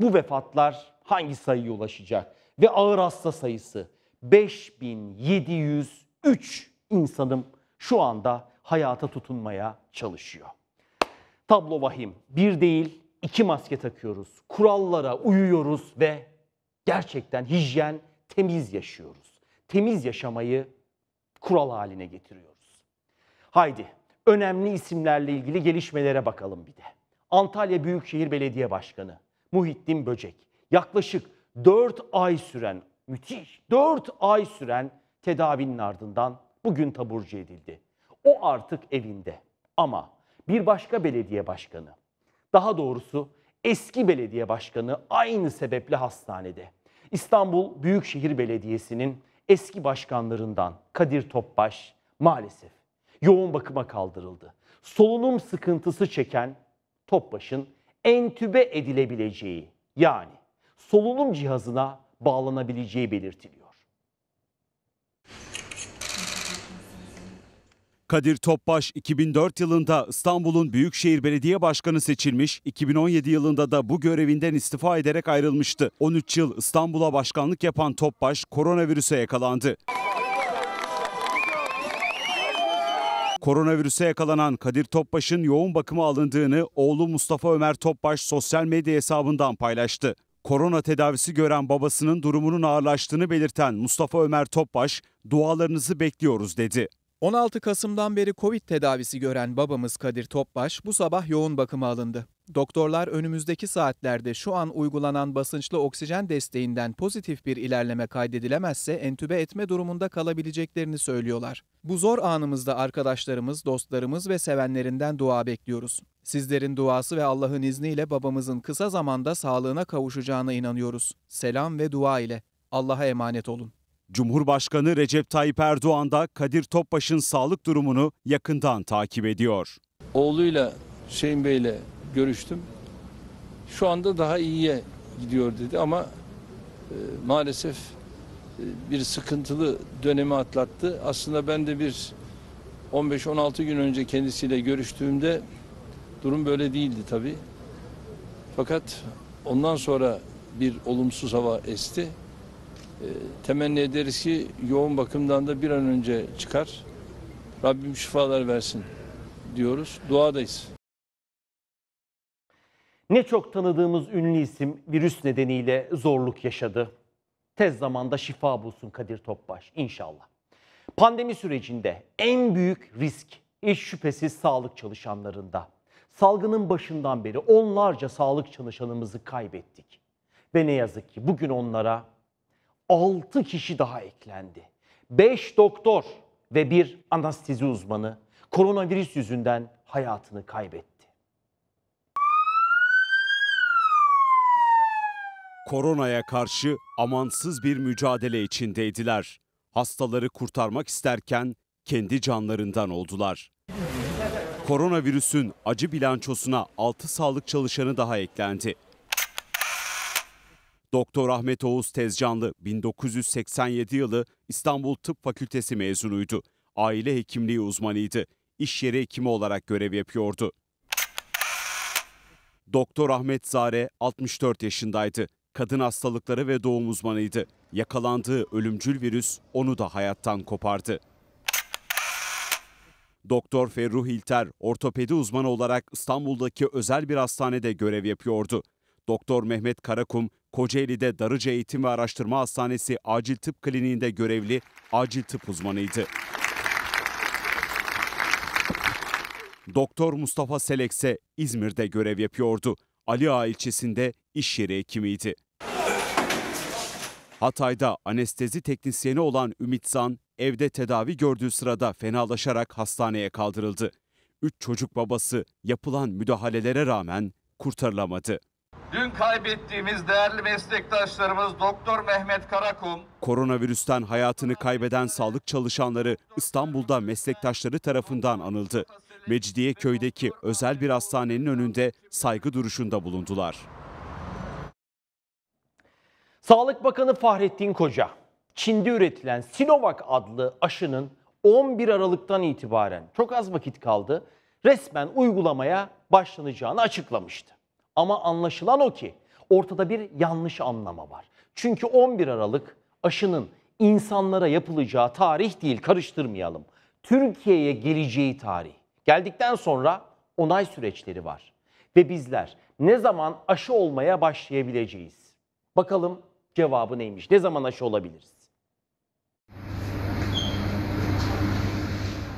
bu vefatlar hangi sayıya ulaşacak? Ve ağır hasta sayısı 5703 insanım şu anda hayata tutunmaya çalışıyor. Tablo vahim. Bir değil, iki maske takıyoruz. Kurallara uyuyoruz ve gerçekten hijyen, temiz yaşıyoruz. Temiz yaşamayı kural haline getiriyoruz. Haydi önemli isimlerle ilgili gelişmelere bakalım bir de. Antalya Büyükşehir Belediye Başkanı Muhittin Böcek yaklaşık 4 ay süren, müthiş 4 ay süren tedavinin ardından bugün taburcu edildi. O artık evinde. Ama bir başka belediye başkanı, daha doğrusu eski belediye başkanı aynı sebeple hastanede. İstanbul Büyükşehir Belediyesi'nin eski başkanlarından Kadir Topbaş maalesef yoğun bakıma kaldırıldı. Solunum sıkıntısı çeken Topbaş'ın entübe edilebileceği yani solunum cihazına bağlanabileceği belirtiliyor. Kadir Topbaş 2004 yılında İstanbul'un Büyükşehir Belediye Başkanı seçilmiş, 2017 yılında da bu görevinden istifa ederek ayrılmıştı. 13 yıl İstanbul'a başkanlık yapan Topbaş koronavirüse yakalandı. Koronavirüse yakalanan Kadir Topbaş'ın yoğun bakıma alındığını oğlu Mustafa Ömer Topbaş sosyal medya hesabından paylaştı. Korona tedavisi gören babasının durumunun ağırlaştığını belirten Mustafa Ömer Topbaş, dualarınızı bekliyoruz dedi. 16 Kasım'dan beri Covid tedavisi gören babamız Kadir Topbaş bu sabah yoğun bakıma alındı. Doktorlar önümüzdeki saatlerde şu an uygulanan basınçlı oksijen desteğinden pozitif bir ilerleme kaydedilemezse entübe etme durumunda kalabileceklerini söylüyorlar. Bu zor anımızda arkadaşlarımız, dostlarımız ve sevenlerinden dua bekliyoruz. Sizlerin duası ve Allah'ın izniyle babamızın kısa zamanda sağlığına kavuşacağına inanıyoruz. Selam ve dua ile Allah'a emanet olun. Cumhurbaşkanı Recep Tayyip Erdoğan da Kadir Topbaş'ın sağlık durumunu yakından takip ediyor. Oğluyla Şeyin Bey'le görüştüm. Şu anda daha iyiye gidiyor dedi ama e, maalesef e, bir sıkıntılı dönemi atlattı. Aslında ben de bir 15-16 gün önce kendisiyle görüştüğümde durum böyle değildi tabii. Fakat ondan sonra bir olumsuz hava esti. Ee, temenni ederiz ki yoğun bakımdan da bir an önce çıkar. Rabbim şifalar versin diyoruz. Duadayız. Ne çok tanıdığımız ünlü isim virüs nedeniyle zorluk yaşadı. Tez zamanda şifa bulsun Kadir Topbaş inşallah. Pandemi sürecinde en büyük risk hiç şüphesiz sağlık çalışanlarında. Salgının başından beri onlarca sağlık çalışanımızı kaybettik. Ve ne yazık ki bugün onlara 6 kişi daha eklendi. 5 doktor ve bir anestezi uzmanı koronavirüs yüzünden hayatını kaybetti. Koronaya karşı amansız bir mücadele içindeydiler. Hastaları kurtarmak isterken kendi canlarından oldular. Koronavirüsün acı bilançosuna 6 sağlık çalışanı daha eklendi. Doktor Ahmet Oğuz Tezcanlı 1987 yılı İstanbul Tıp Fakültesi mezunuydu. Aile hekimliği uzmanıydı. İş yeri hekimi olarak görev yapıyordu. Doktor Ahmet Zare 64 yaşındaydı. Kadın hastalıkları ve doğum uzmanıydı. Yakalandığı ölümcül virüs onu da hayattan kopardı. Doktor Ferruh İlter ortopedi uzmanı olarak İstanbul'daki özel bir hastanede görev yapıyordu. Doktor Mehmet Karakum Kocaeli'de Darıca Eğitim ve Araştırma Hastanesi Acil Tıp Kliniğinde görevli acil tıp uzmanıydı. Doktor Mustafa Selekse İzmir'de görev yapıyordu. Ali Ağa ilçesinde iş yeri hekimiydi. Hatay'da anestezi teknisyeni olan Ümit San evde tedavi gördüğü sırada fenalaşarak hastaneye kaldırıldı. Üç çocuk babası yapılan müdahalelere rağmen kurtarılamadı. Dün kaybettiğimiz değerli meslektaşlarımız Doktor Mehmet Karakum. Koronavirüsten hayatını kaybeden sağlık çalışanları İstanbul'da meslektaşları tarafından anıldı. Mecidiye köydeki özel bir hastanenin önünde saygı duruşunda bulundular. Sağlık Bakanı Fahrettin Koca, Çin'de üretilen Sinovac adlı aşının 11 Aralık'tan itibaren çok az vakit kaldı resmen uygulamaya başlanacağını açıklamıştı. Ama anlaşılan o ki ortada bir yanlış anlama var. Çünkü 11 Aralık aşının insanlara yapılacağı tarih değil karıştırmayalım. Türkiye'ye geleceği tarih. Geldikten sonra onay süreçleri var. Ve bizler ne zaman aşı olmaya başlayabileceğiz? Bakalım cevabı neymiş? Ne zaman aşı olabiliriz?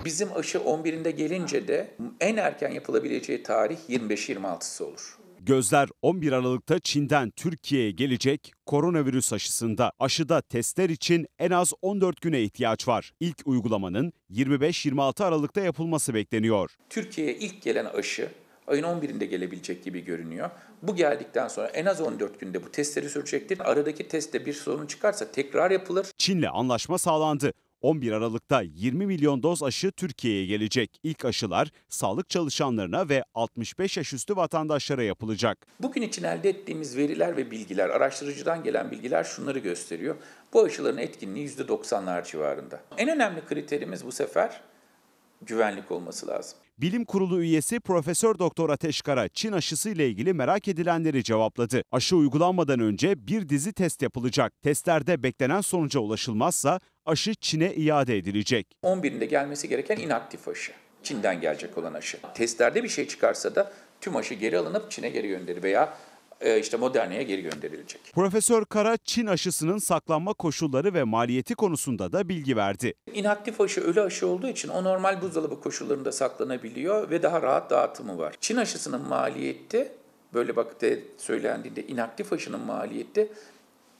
Bizim aşı 11'inde gelince de en erken yapılabileceği tarih 25-26'sı olur. Gözler 11 Aralık'ta Çin'den Türkiye'ye gelecek koronavirüs aşısında. Aşıda testler için en az 14 güne ihtiyaç var. İlk uygulamanın 25-26 Aralık'ta yapılması bekleniyor. Türkiye'ye ilk gelen aşı ayın 11'inde gelebilecek gibi görünüyor. Bu geldikten sonra en az 14 günde bu testleri sürecektir. Aradaki testte bir sorun çıkarsa tekrar yapılır. Çin'le anlaşma sağlandı. 11 Aralık'ta 20 milyon doz aşı Türkiye'ye gelecek. İlk aşılar sağlık çalışanlarına ve 65 yaş üstü vatandaşlara yapılacak. Bugün için elde ettiğimiz veriler ve bilgiler, araştırıcıdan gelen bilgiler şunları gösteriyor. Bu aşıların etkinliği %90'lar civarında. En önemli kriterimiz bu sefer güvenlik olması lazım. Bilim Kurulu üyesi Profesör Doktor Ateş Kara Çin aşısı ile ilgili merak edilenleri cevapladı. Aşı uygulanmadan önce bir dizi test yapılacak. Testlerde beklenen sonuca ulaşılmazsa aşı Çin'e iade edilecek. 11'inde gelmesi gereken inaktif aşı. Çin'den gelecek olan aşı. Testlerde bir şey çıkarsa da tüm aşı geri alınıp Çin'e geri gönderilir veya e, işte Moderna'ya geri gönderilecek. Profesör Kara Çin aşısının saklanma koşulları ve maliyeti konusunda da bilgi verdi. İnaktif aşı ölü aşı olduğu için o normal buzdolabı koşullarında saklanabiliyor ve daha rahat dağıtımı var. Çin aşısının maliyeti böyle bak bakıda söylendiğinde inaktif aşının maliyeti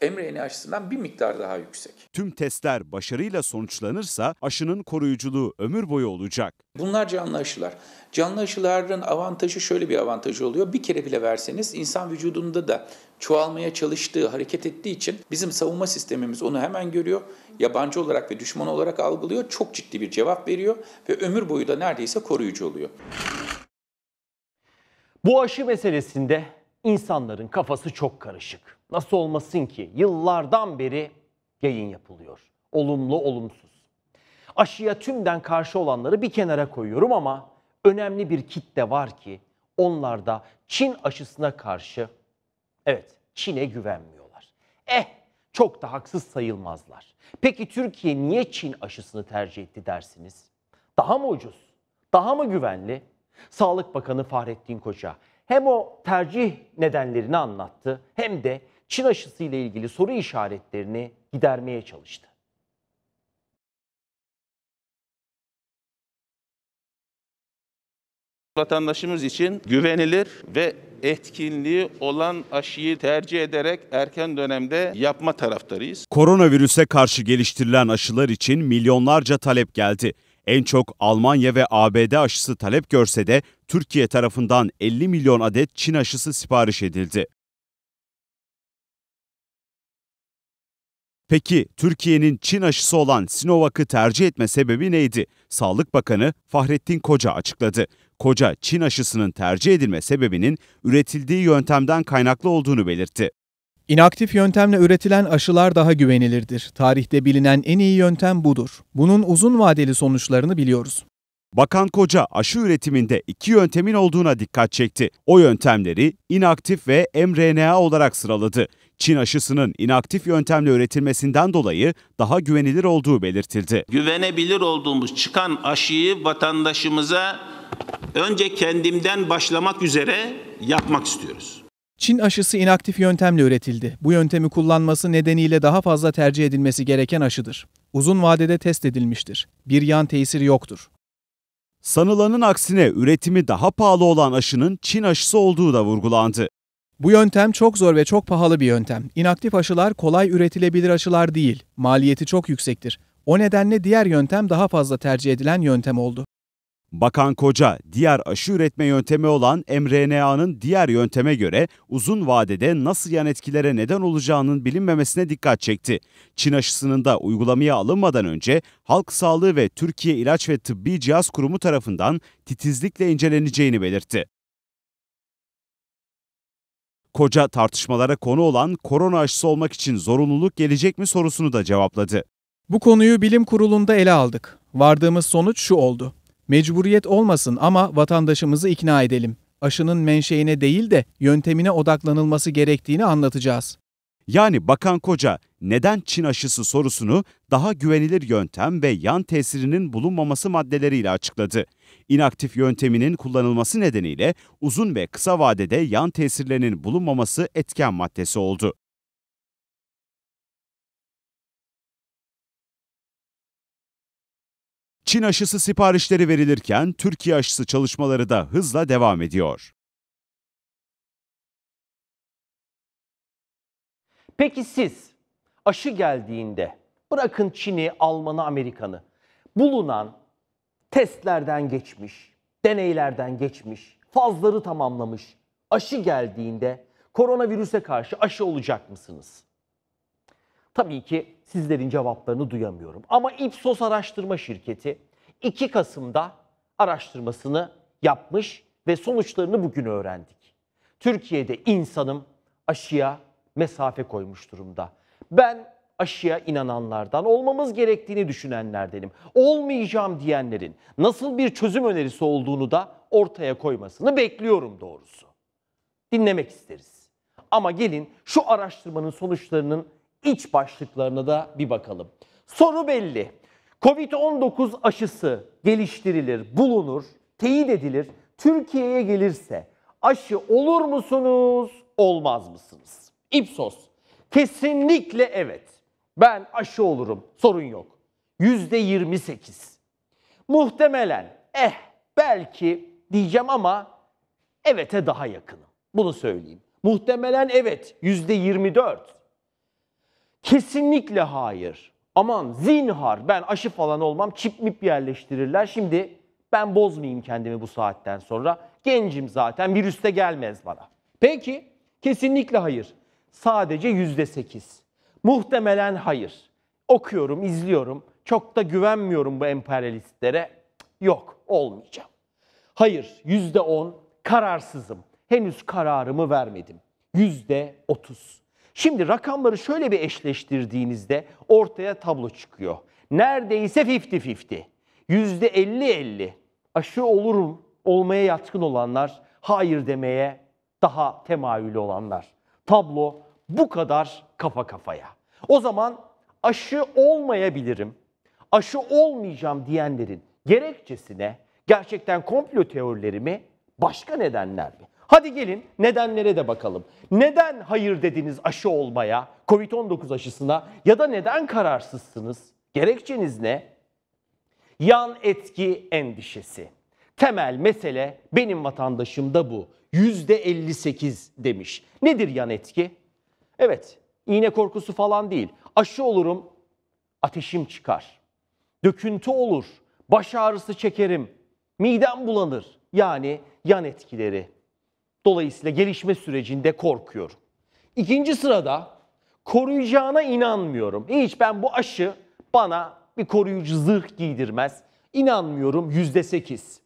mRNA aşısından bir miktar daha yüksek. Tüm testler başarıyla sonuçlanırsa aşının koruyuculuğu ömür boyu olacak. Bunlar canlı aşılar. Canlı aşıların avantajı şöyle bir avantajı oluyor. Bir kere bile verseniz insan vücudunda da çoğalmaya çalıştığı, hareket ettiği için bizim savunma sistemimiz onu hemen görüyor. Yabancı olarak ve düşman olarak algılıyor. Çok ciddi bir cevap veriyor ve ömür boyu da neredeyse koruyucu oluyor. Bu aşı meselesinde insanların kafası çok karışık. Nasıl olmasın ki? Yıllardan beri yayın yapılıyor. Olumlu, olumsuz. Aşıya tümden karşı olanları bir kenara koyuyorum ama önemli bir kitle var ki onlar da Çin aşısına karşı evet Çin'e güvenmiyorlar. Eh çok da haksız sayılmazlar. Peki Türkiye niye Çin aşısını tercih etti dersiniz? Daha mı ucuz? Daha mı güvenli? Sağlık Bakanı Fahrettin Koca hem o tercih nedenlerini anlattı hem de Çin aşısı ile ilgili soru işaretlerini gidermeye çalıştı. Vatandaşımız için güvenilir ve etkinliği olan aşıyı tercih ederek erken dönemde yapma taraftarıyız. Koronavirüse karşı geliştirilen aşılar için milyonlarca talep geldi. En çok Almanya ve ABD aşısı talep görse de Türkiye tarafından 50 milyon adet Çin aşısı sipariş edildi. Peki Türkiye'nin Çin aşısı olan Sinovac'ı tercih etme sebebi neydi? Sağlık Bakanı Fahrettin Koca açıkladı. Koca Çin aşısının tercih edilme sebebinin üretildiği yöntemden kaynaklı olduğunu belirtti. İnaktif yöntemle üretilen aşılar daha güvenilirdir. Tarihte bilinen en iyi yöntem budur. Bunun uzun vadeli sonuçlarını biliyoruz. Bakan Koca aşı üretiminde iki yöntemin olduğuna dikkat çekti. O yöntemleri inaktif ve mRNA olarak sıraladı. Çin aşısının inaktif yöntemle üretilmesinden dolayı daha güvenilir olduğu belirtildi. Güvenebilir olduğumuz çıkan aşıyı vatandaşımıza önce kendimden başlamak üzere yapmak istiyoruz. Çin aşısı inaktif yöntemle üretildi. Bu yöntemi kullanması nedeniyle daha fazla tercih edilmesi gereken aşıdır. Uzun vadede test edilmiştir. Bir yan tesiri yoktur. Sanılanın aksine üretimi daha pahalı olan aşının Çin aşısı olduğu da vurgulandı. Bu yöntem çok zor ve çok pahalı bir yöntem. İnaktif aşılar kolay üretilebilir aşılar değil. Maliyeti çok yüksektir. O nedenle diğer yöntem daha fazla tercih edilen yöntem oldu. Bakan Koca, diğer aşı üretme yöntemi olan mRNA'nın diğer yönteme göre uzun vadede nasıl yan etkilere neden olacağının bilinmemesine dikkat çekti. Çin aşısının da uygulamaya alınmadan önce Halk Sağlığı ve Türkiye İlaç ve Tıbbi Cihaz Kurumu tarafından titizlikle inceleneceğini belirtti koca tartışmalara konu olan korona aşısı olmak için zorunluluk gelecek mi sorusunu da cevapladı. Bu konuyu bilim kurulunda ele aldık. Vardığımız sonuç şu oldu. Mecburiyet olmasın ama vatandaşımızı ikna edelim. Aşının menşeine değil de yöntemine odaklanılması gerektiğini anlatacağız. Yani Bakan Koca neden Çin aşısı sorusunu daha güvenilir yöntem ve yan tesirinin bulunmaması maddeleriyle açıkladı inaktif yönteminin kullanılması nedeniyle uzun ve kısa vadede yan tesirlerinin bulunmaması etken maddesi oldu. Çin aşısı siparişleri verilirken Türkiye aşısı çalışmaları da hızla devam ediyor. Peki siz aşı geldiğinde bırakın Çin'i, Alman'ı, Amerikan'ı bulunan testlerden geçmiş, deneylerden geçmiş, fazları tamamlamış. Aşı geldiğinde koronavirüse karşı aşı olacak mısınız? Tabii ki sizlerin cevaplarını duyamıyorum. Ama Ipsos Araştırma Şirketi 2 Kasım'da araştırmasını yapmış ve sonuçlarını bugün öğrendik. Türkiye'de insanım aşıya mesafe koymuş durumda. Ben aşıya inananlardan, olmamız gerektiğini düşünenlerdenim. Olmayacağım diyenlerin nasıl bir çözüm önerisi olduğunu da ortaya koymasını bekliyorum doğrusu. Dinlemek isteriz. Ama gelin şu araştırmanın sonuçlarının iç başlıklarına da bir bakalım. Soru belli. Covid-19 aşısı geliştirilir, bulunur, teyit edilir, Türkiye'ye gelirse aşı olur musunuz, olmaz mısınız? Ipsos. Kesinlikle evet. Ben aşı olurum. Sorun yok. Yüzde 28. Muhtemelen eh belki diyeceğim ama evet'e daha yakınım. Bunu söyleyeyim. Muhtemelen evet yüzde 24. Kesinlikle hayır. Aman zinhar ben aşı falan olmam çip mip yerleştirirler. Şimdi ben bozmayayım kendimi bu saatten sonra. Gencim zaten virüste gelmez bana. Peki kesinlikle hayır. Sadece yüzde 8. Muhtemelen hayır. Okuyorum, izliyorum. Çok da güvenmiyorum bu emperyalistlere. Yok, olmayacağım. Hayır, yüzde on kararsızım. Henüz kararımı vermedim. Yüzde otuz. Şimdi rakamları şöyle bir eşleştirdiğinizde ortaya tablo çıkıyor. Neredeyse 50-50. Yüzde 50-50. Aşı olurum olmaya yatkın olanlar, hayır demeye daha temayülü olanlar. Tablo bu kadar kafa kafaya. O zaman aşı olmayabilirim, aşı olmayacağım diyenlerin gerekçesine gerçekten komplo teorileri mi, başka nedenler mi? Hadi gelin nedenlere de bakalım. Neden hayır dediniz aşı olmaya, COVID-19 aşısına ya da neden kararsızsınız? Gerekçeniz ne? Yan etki endişesi. Temel mesele benim vatandaşım da bu. %58 demiş. Nedir yan etki? Evet, İğne korkusu falan değil. Aşı olurum, ateşim çıkar. Döküntü olur, baş ağrısı çekerim, midem bulanır. Yani yan etkileri. Dolayısıyla gelişme sürecinde korkuyorum. İkinci sırada koruyacağına inanmıyorum. Hiç ben bu aşı bana bir koruyucu zırh giydirmez. İnanmıyorum yüzde sekiz.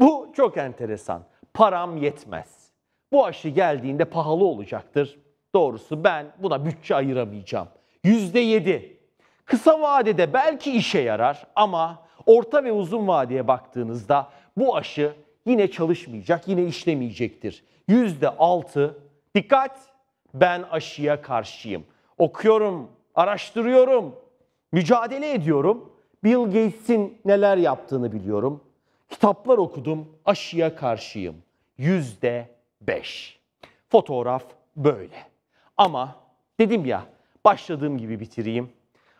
Bu çok enteresan. Param yetmez. Bu aşı geldiğinde pahalı olacaktır. Doğrusu ben buna bütçe ayıramayacağım. yüzde yedi. Kısa vadede belki işe yarar ama orta ve uzun vadeye baktığınızda bu aşı yine çalışmayacak, yine işlemeyecektir. yüzde altı. dikkat ben aşıya karşıyım. Okuyorum, araştırıyorum, mücadele ediyorum. Bill Gates'in neler yaptığını biliyorum. Kitaplar okudum, aşıya karşıyım. yüzde beş. Fotoğraf böyle. Ama dedim ya başladığım gibi bitireyim.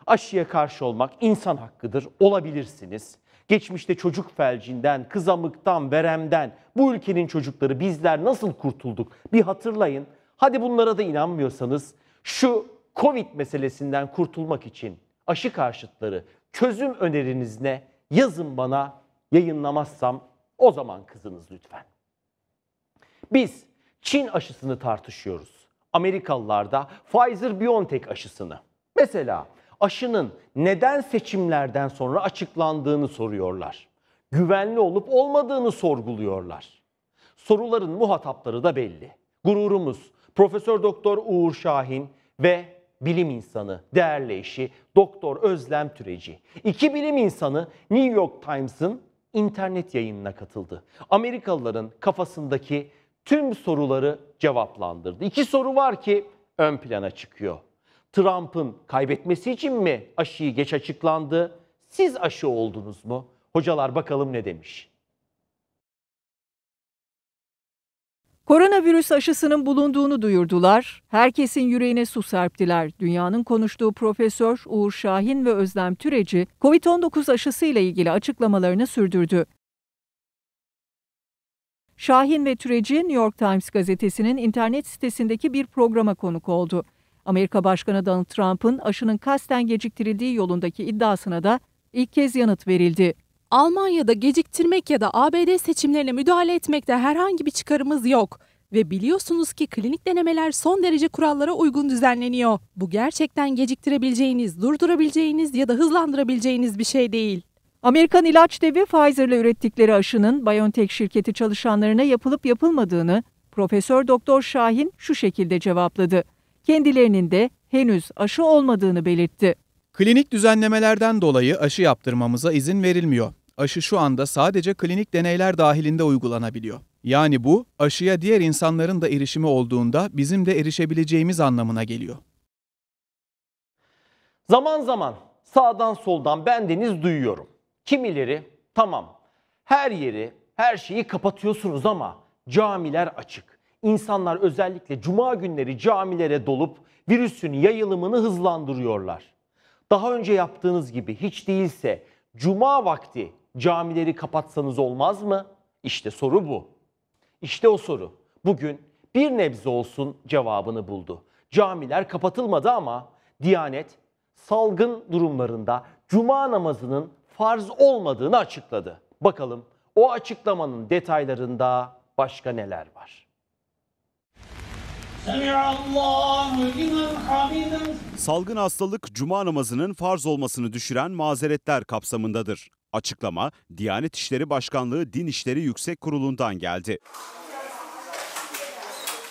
Aşıya karşı olmak insan hakkıdır. Olabilirsiniz. Geçmişte çocuk felcinden, kızamıktan, veremden bu ülkenin çocukları bizler nasıl kurtulduk bir hatırlayın. Hadi bunlara da inanmıyorsanız şu Covid meselesinden kurtulmak için aşı karşıtları çözüm öneriniz ne? Yazın bana yayınlamazsam o zaman kızınız lütfen. Biz Çin aşısını tartışıyoruz. Amerikalılarda Pfizer-BioNTech aşısını. Mesela aşının neden seçimlerden sonra açıklandığını soruyorlar. Güvenli olup olmadığını sorguluyorlar. Soruların muhatapları da belli. Gururumuz Profesör Doktor Uğur Şahin ve bilim insanı, değerli eşi Doktor Özlem Türeci. İki bilim insanı New York Times'ın internet yayınına katıldı. Amerikalıların kafasındaki tüm soruları cevaplandırdı. İki soru var ki ön plana çıkıyor. Trump'ın kaybetmesi için mi aşıyı geç açıklandı? Siz aşı oldunuz mu? Hocalar bakalım ne demiş. Koronavirüs aşısının bulunduğunu duyurdular. Herkesin yüreğine su serptiler. Dünyanın konuştuğu Profesör Uğur Şahin ve Özlem Türeci, COVID-19 aşısıyla ilgili açıklamalarını sürdürdü. Şahin ve Türeci New York Times gazetesinin internet sitesindeki bir programa konuk oldu. Amerika Başkanı Donald Trump'ın aşının kasten geciktirildiği yolundaki iddiasına da ilk kez yanıt verildi. Almanya'da geciktirmek ya da ABD seçimlerine müdahale etmekte herhangi bir çıkarımız yok ve biliyorsunuz ki klinik denemeler son derece kurallara uygun düzenleniyor. Bu gerçekten geciktirebileceğiniz, durdurabileceğiniz ya da hızlandırabileceğiniz bir şey değil. Amerikan ilaç devi Pfizer'la ürettikleri aşının BioNTech şirketi çalışanlarına yapılıp yapılmadığını Profesör Doktor Şahin şu şekilde cevapladı. Kendilerinin de henüz aşı olmadığını belirtti. Klinik düzenlemelerden dolayı aşı yaptırmamıza izin verilmiyor. Aşı şu anda sadece klinik deneyler dahilinde uygulanabiliyor. Yani bu aşıya diğer insanların da erişimi olduğunda bizim de erişebileceğimiz anlamına geliyor. Zaman zaman sağdan soldan bendeniz duyuyorum. Kimileri tamam her yeri, her şeyi kapatıyorsunuz ama camiler açık. İnsanlar özellikle cuma günleri camilere dolup virüsün yayılımını hızlandırıyorlar. Daha önce yaptığınız gibi hiç değilse cuma vakti camileri kapatsanız olmaz mı? İşte soru bu. İşte o soru. Bugün bir nebze olsun cevabını buldu. Camiler kapatılmadı ama Diyanet salgın durumlarında cuma namazının farz olmadığını açıkladı. Bakalım o açıklamanın detaylarında başka neler var? Salgın hastalık cuma namazının farz olmasını düşüren mazeretler kapsamındadır. Açıklama Diyanet İşleri Başkanlığı Din İşleri Yüksek Kurulu'ndan geldi.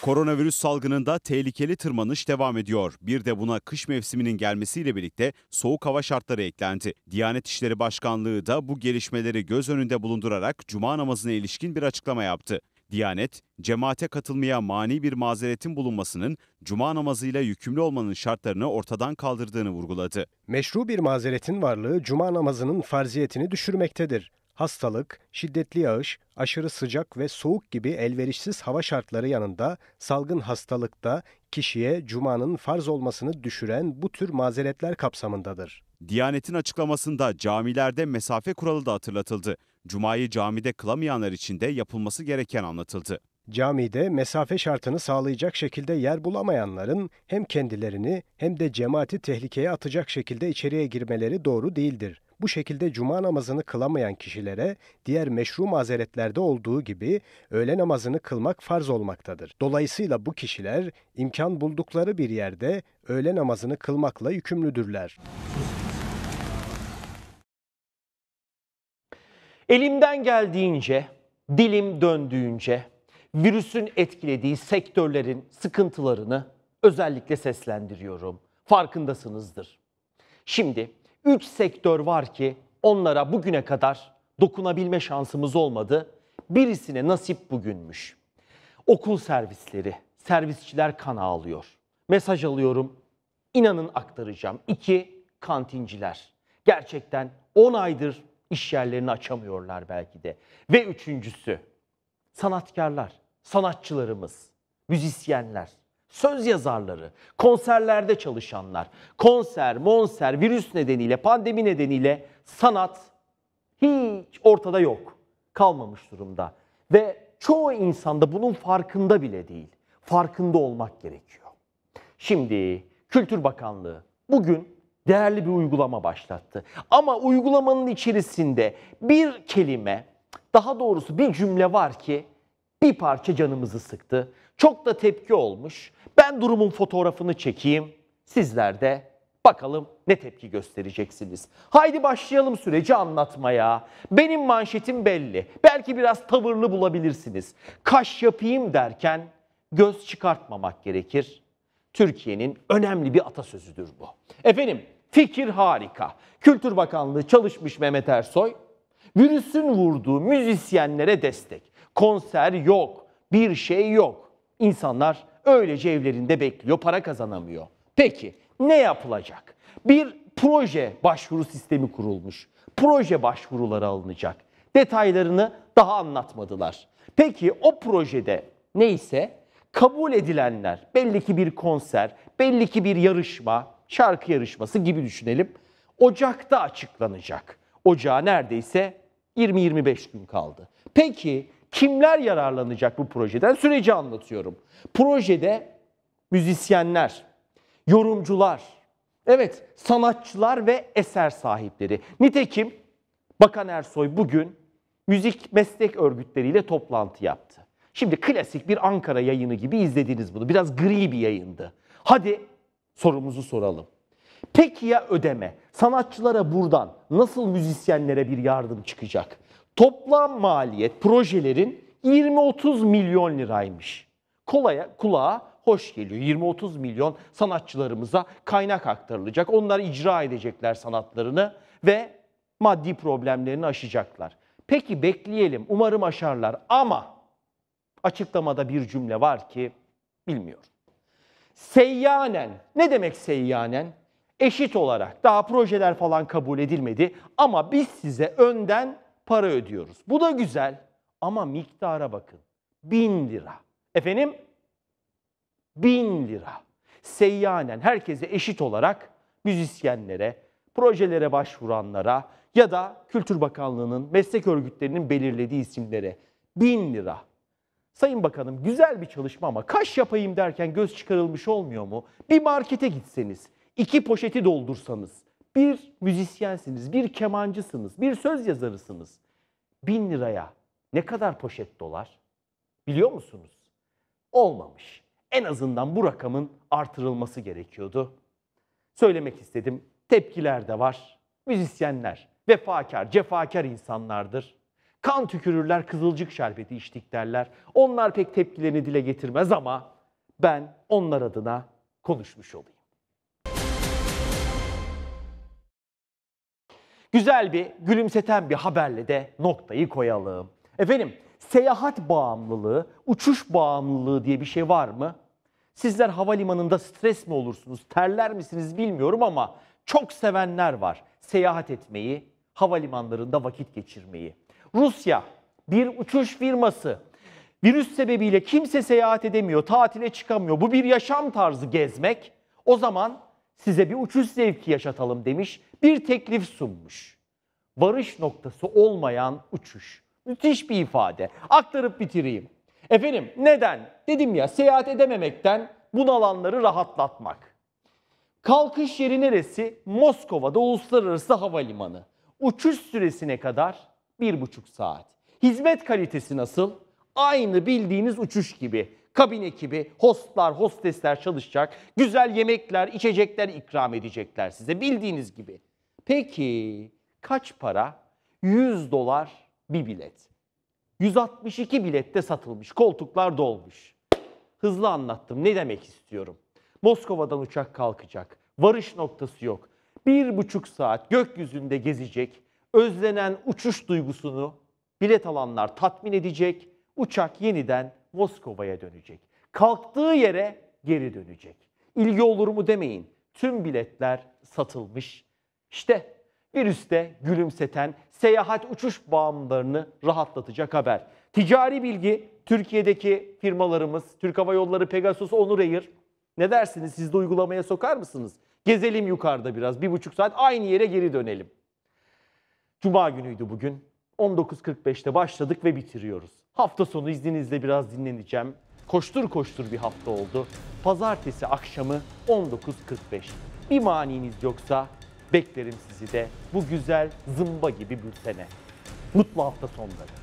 Koronavirüs salgınında tehlikeli tırmanış devam ediyor. Bir de buna kış mevsiminin gelmesiyle birlikte soğuk hava şartları eklendi. Diyanet İşleri Başkanlığı da bu gelişmeleri göz önünde bulundurarak cuma namazına ilişkin bir açıklama yaptı. Diyanet, cemaate katılmaya mani bir mazeretin bulunmasının cuma namazıyla yükümlü olmanın şartlarını ortadan kaldırdığını vurguladı. Meşru bir mazeretin varlığı cuma namazının farziyetini düşürmektedir hastalık, şiddetli yağış, aşırı sıcak ve soğuk gibi elverişsiz hava şartları yanında salgın hastalıkta kişiye cumanın farz olmasını düşüren bu tür mazeretler kapsamındadır. Diyanetin açıklamasında camilerde mesafe kuralı da hatırlatıldı. Cuma'yı camide kılamayanlar için de yapılması gereken anlatıldı. Camide mesafe şartını sağlayacak şekilde yer bulamayanların hem kendilerini hem de cemaati tehlikeye atacak şekilde içeriye girmeleri doğru değildir. Bu şekilde cuma namazını kılamayan kişilere diğer meşru mazeretlerde olduğu gibi öğle namazını kılmak farz olmaktadır. Dolayısıyla bu kişiler imkan buldukları bir yerde öğle namazını kılmakla yükümlüdürler. Elimden geldiğince, dilim döndüğünce virüsün etkilediği sektörlerin sıkıntılarını özellikle seslendiriyorum. Farkındasınızdır. Şimdi 3 sektör var ki onlara bugüne kadar dokunabilme şansımız olmadı. Birisine nasip bugünmüş. Okul servisleri, servisçiler kan ağlıyor. Mesaj alıyorum, inanın aktaracağım. İki, kantinciler. Gerçekten 10 aydır iş yerlerini açamıyorlar belki de. Ve üçüncüsü, sanatkarlar, sanatçılarımız, müzisyenler. Söz yazarları, konserlerde çalışanlar, konser, monser, virüs nedeniyle, pandemi nedeniyle sanat hiç ortada yok. Kalmamış durumda. Ve çoğu insanda bunun farkında bile değil. Farkında olmak gerekiyor. Şimdi Kültür Bakanlığı bugün değerli bir uygulama başlattı. Ama uygulamanın içerisinde bir kelime, daha doğrusu bir cümle var ki bir parça canımızı sıktı. Çok da tepki olmuş. Ben durumun fotoğrafını çekeyim. Sizler de bakalım ne tepki göstereceksiniz. Haydi başlayalım süreci anlatmaya. Benim manşetim belli. Belki biraz tavırlı bulabilirsiniz. Kaş yapayım derken göz çıkartmamak gerekir. Türkiye'nin önemli bir atasözüdür bu. Efendim fikir harika. Kültür Bakanlığı çalışmış Mehmet Ersoy. Virüsün vurduğu müzisyenlere destek. Konser yok. Bir şey yok. İnsanlar öylece evlerinde bekliyor, para kazanamıyor. Peki ne yapılacak? Bir proje başvuru sistemi kurulmuş. Proje başvuruları alınacak. Detaylarını daha anlatmadılar. Peki o projede neyse kabul edilenler, belli ki bir konser, belli ki bir yarışma, şarkı yarışması gibi düşünelim. Ocak'ta açıklanacak. Ocağa neredeyse 20-25 gün kaldı. Peki Kimler yararlanacak bu projeden? Süreci anlatıyorum. Projede müzisyenler, yorumcular, evet sanatçılar ve eser sahipleri. Nitekim Bakan Ersoy bugün müzik meslek örgütleriyle toplantı yaptı. Şimdi klasik bir Ankara yayını gibi izlediniz bunu. Biraz gri bir yayındı. Hadi sorumuzu soralım. Peki ya ödeme? Sanatçılara buradan nasıl müzisyenlere bir yardım çıkacak? Toplam maliyet projelerin 20-30 milyon liraymış. Kolaya, kulağa hoş geliyor. 20-30 milyon sanatçılarımıza kaynak aktarılacak. Onlar icra edecekler sanatlarını ve maddi problemlerini aşacaklar. Peki bekleyelim. Umarım aşarlar ama açıklamada bir cümle var ki bilmiyorum. Seyyanen. Ne demek seyyanen? Eşit olarak. Daha projeler falan kabul edilmedi ama biz size önden para ödüyoruz. Bu da güzel ama miktara bakın. Bin lira. Efendim? Bin lira. Seyyanen herkese eşit olarak müzisyenlere, projelere başvuranlara ya da Kültür Bakanlığı'nın meslek örgütlerinin belirlediği isimlere bin lira. Sayın Bakanım güzel bir çalışma ama kaş yapayım derken göz çıkarılmış olmuyor mu? Bir markete gitseniz, iki poşeti doldursanız, bir müzisyensiniz, bir kemancısınız, bir söz yazarısınız. Bin liraya ne kadar poşet dolar? Biliyor musunuz? Olmamış. En azından bu rakamın artırılması gerekiyordu. Söylemek istedim. Tepkiler de var. Müzisyenler vefakar, cefakar insanlardır. Kan tükürürler, kızılcık şerbeti içtik derler. Onlar pek tepkilerini dile getirmez ama ben onlar adına konuşmuş olayım. güzel bir, gülümseten bir haberle de noktayı koyalım. Efendim, seyahat bağımlılığı, uçuş bağımlılığı diye bir şey var mı? Sizler havalimanında stres mi olursunuz, terler misiniz bilmiyorum ama çok sevenler var seyahat etmeyi, havalimanlarında vakit geçirmeyi. Rusya bir uçuş firması virüs sebebiyle kimse seyahat edemiyor, tatile çıkamıyor. Bu bir yaşam tarzı gezmek. O zaman size bir uçuş zevki yaşatalım demiş bir teklif sunmuş. Varış noktası olmayan uçuş. Müthiş bir ifade. Aktarıp bitireyim. Efendim neden? Dedim ya seyahat edememekten bunalanları rahatlatmak. Kalkış yeri neresi? Moskova'da uluslararası havalimanı. Uçuş süresine kadar bir buçuk saat. Hizmet kalitesi nasıl? Aynı bildiğiniz uçuş gibi. Kabin ekibi, hostlar, hostesler çalışacak. Güzel yemekler, içecekler ikram edecekler size bildiğiniz gibi. Peki kaç para? 100 dolar bir bilet. 162 bilette satılmış, koltuklar dolmuş. Hızlı anlattım ne demek istiyorum. Moskova'dan uçak kalkacak, varış noktası yok. Bir buçuk saat gökyüzünde gezecek, özlenen uçuş duygusunu bilet alanlar tatmin edecek, uçak yeniden Moskova'ya dönecek. Kalktığı yere geri dönecek. İlgi olur mu demeyin. Tüm biletler satılmış. İşte virüste gülümseten seyahat uçuş bağımlılarını rahatlatacak haber. Ticari bilgi Türkiye'deki firmalarımız Türk Hava Yolları, Pegasus, Onur Air ne dersiniz siz de uygulamaya sokar mısınız? Gezelim yukarıda biraz bir buçuk saat aynı yere geri dönelim. Cuma günüydü bugün. 19.45'te başladık ve bitiriyoruz. Hafta sonu izninizle biraz dinleneceğim. Koştur koştur bir hafta oldu. Pazartesi akşamı 19.45. Bir maniniz yoksa Beklerim sizi de bu güzel zımba gibi bültene. Mutlu hafta sonları.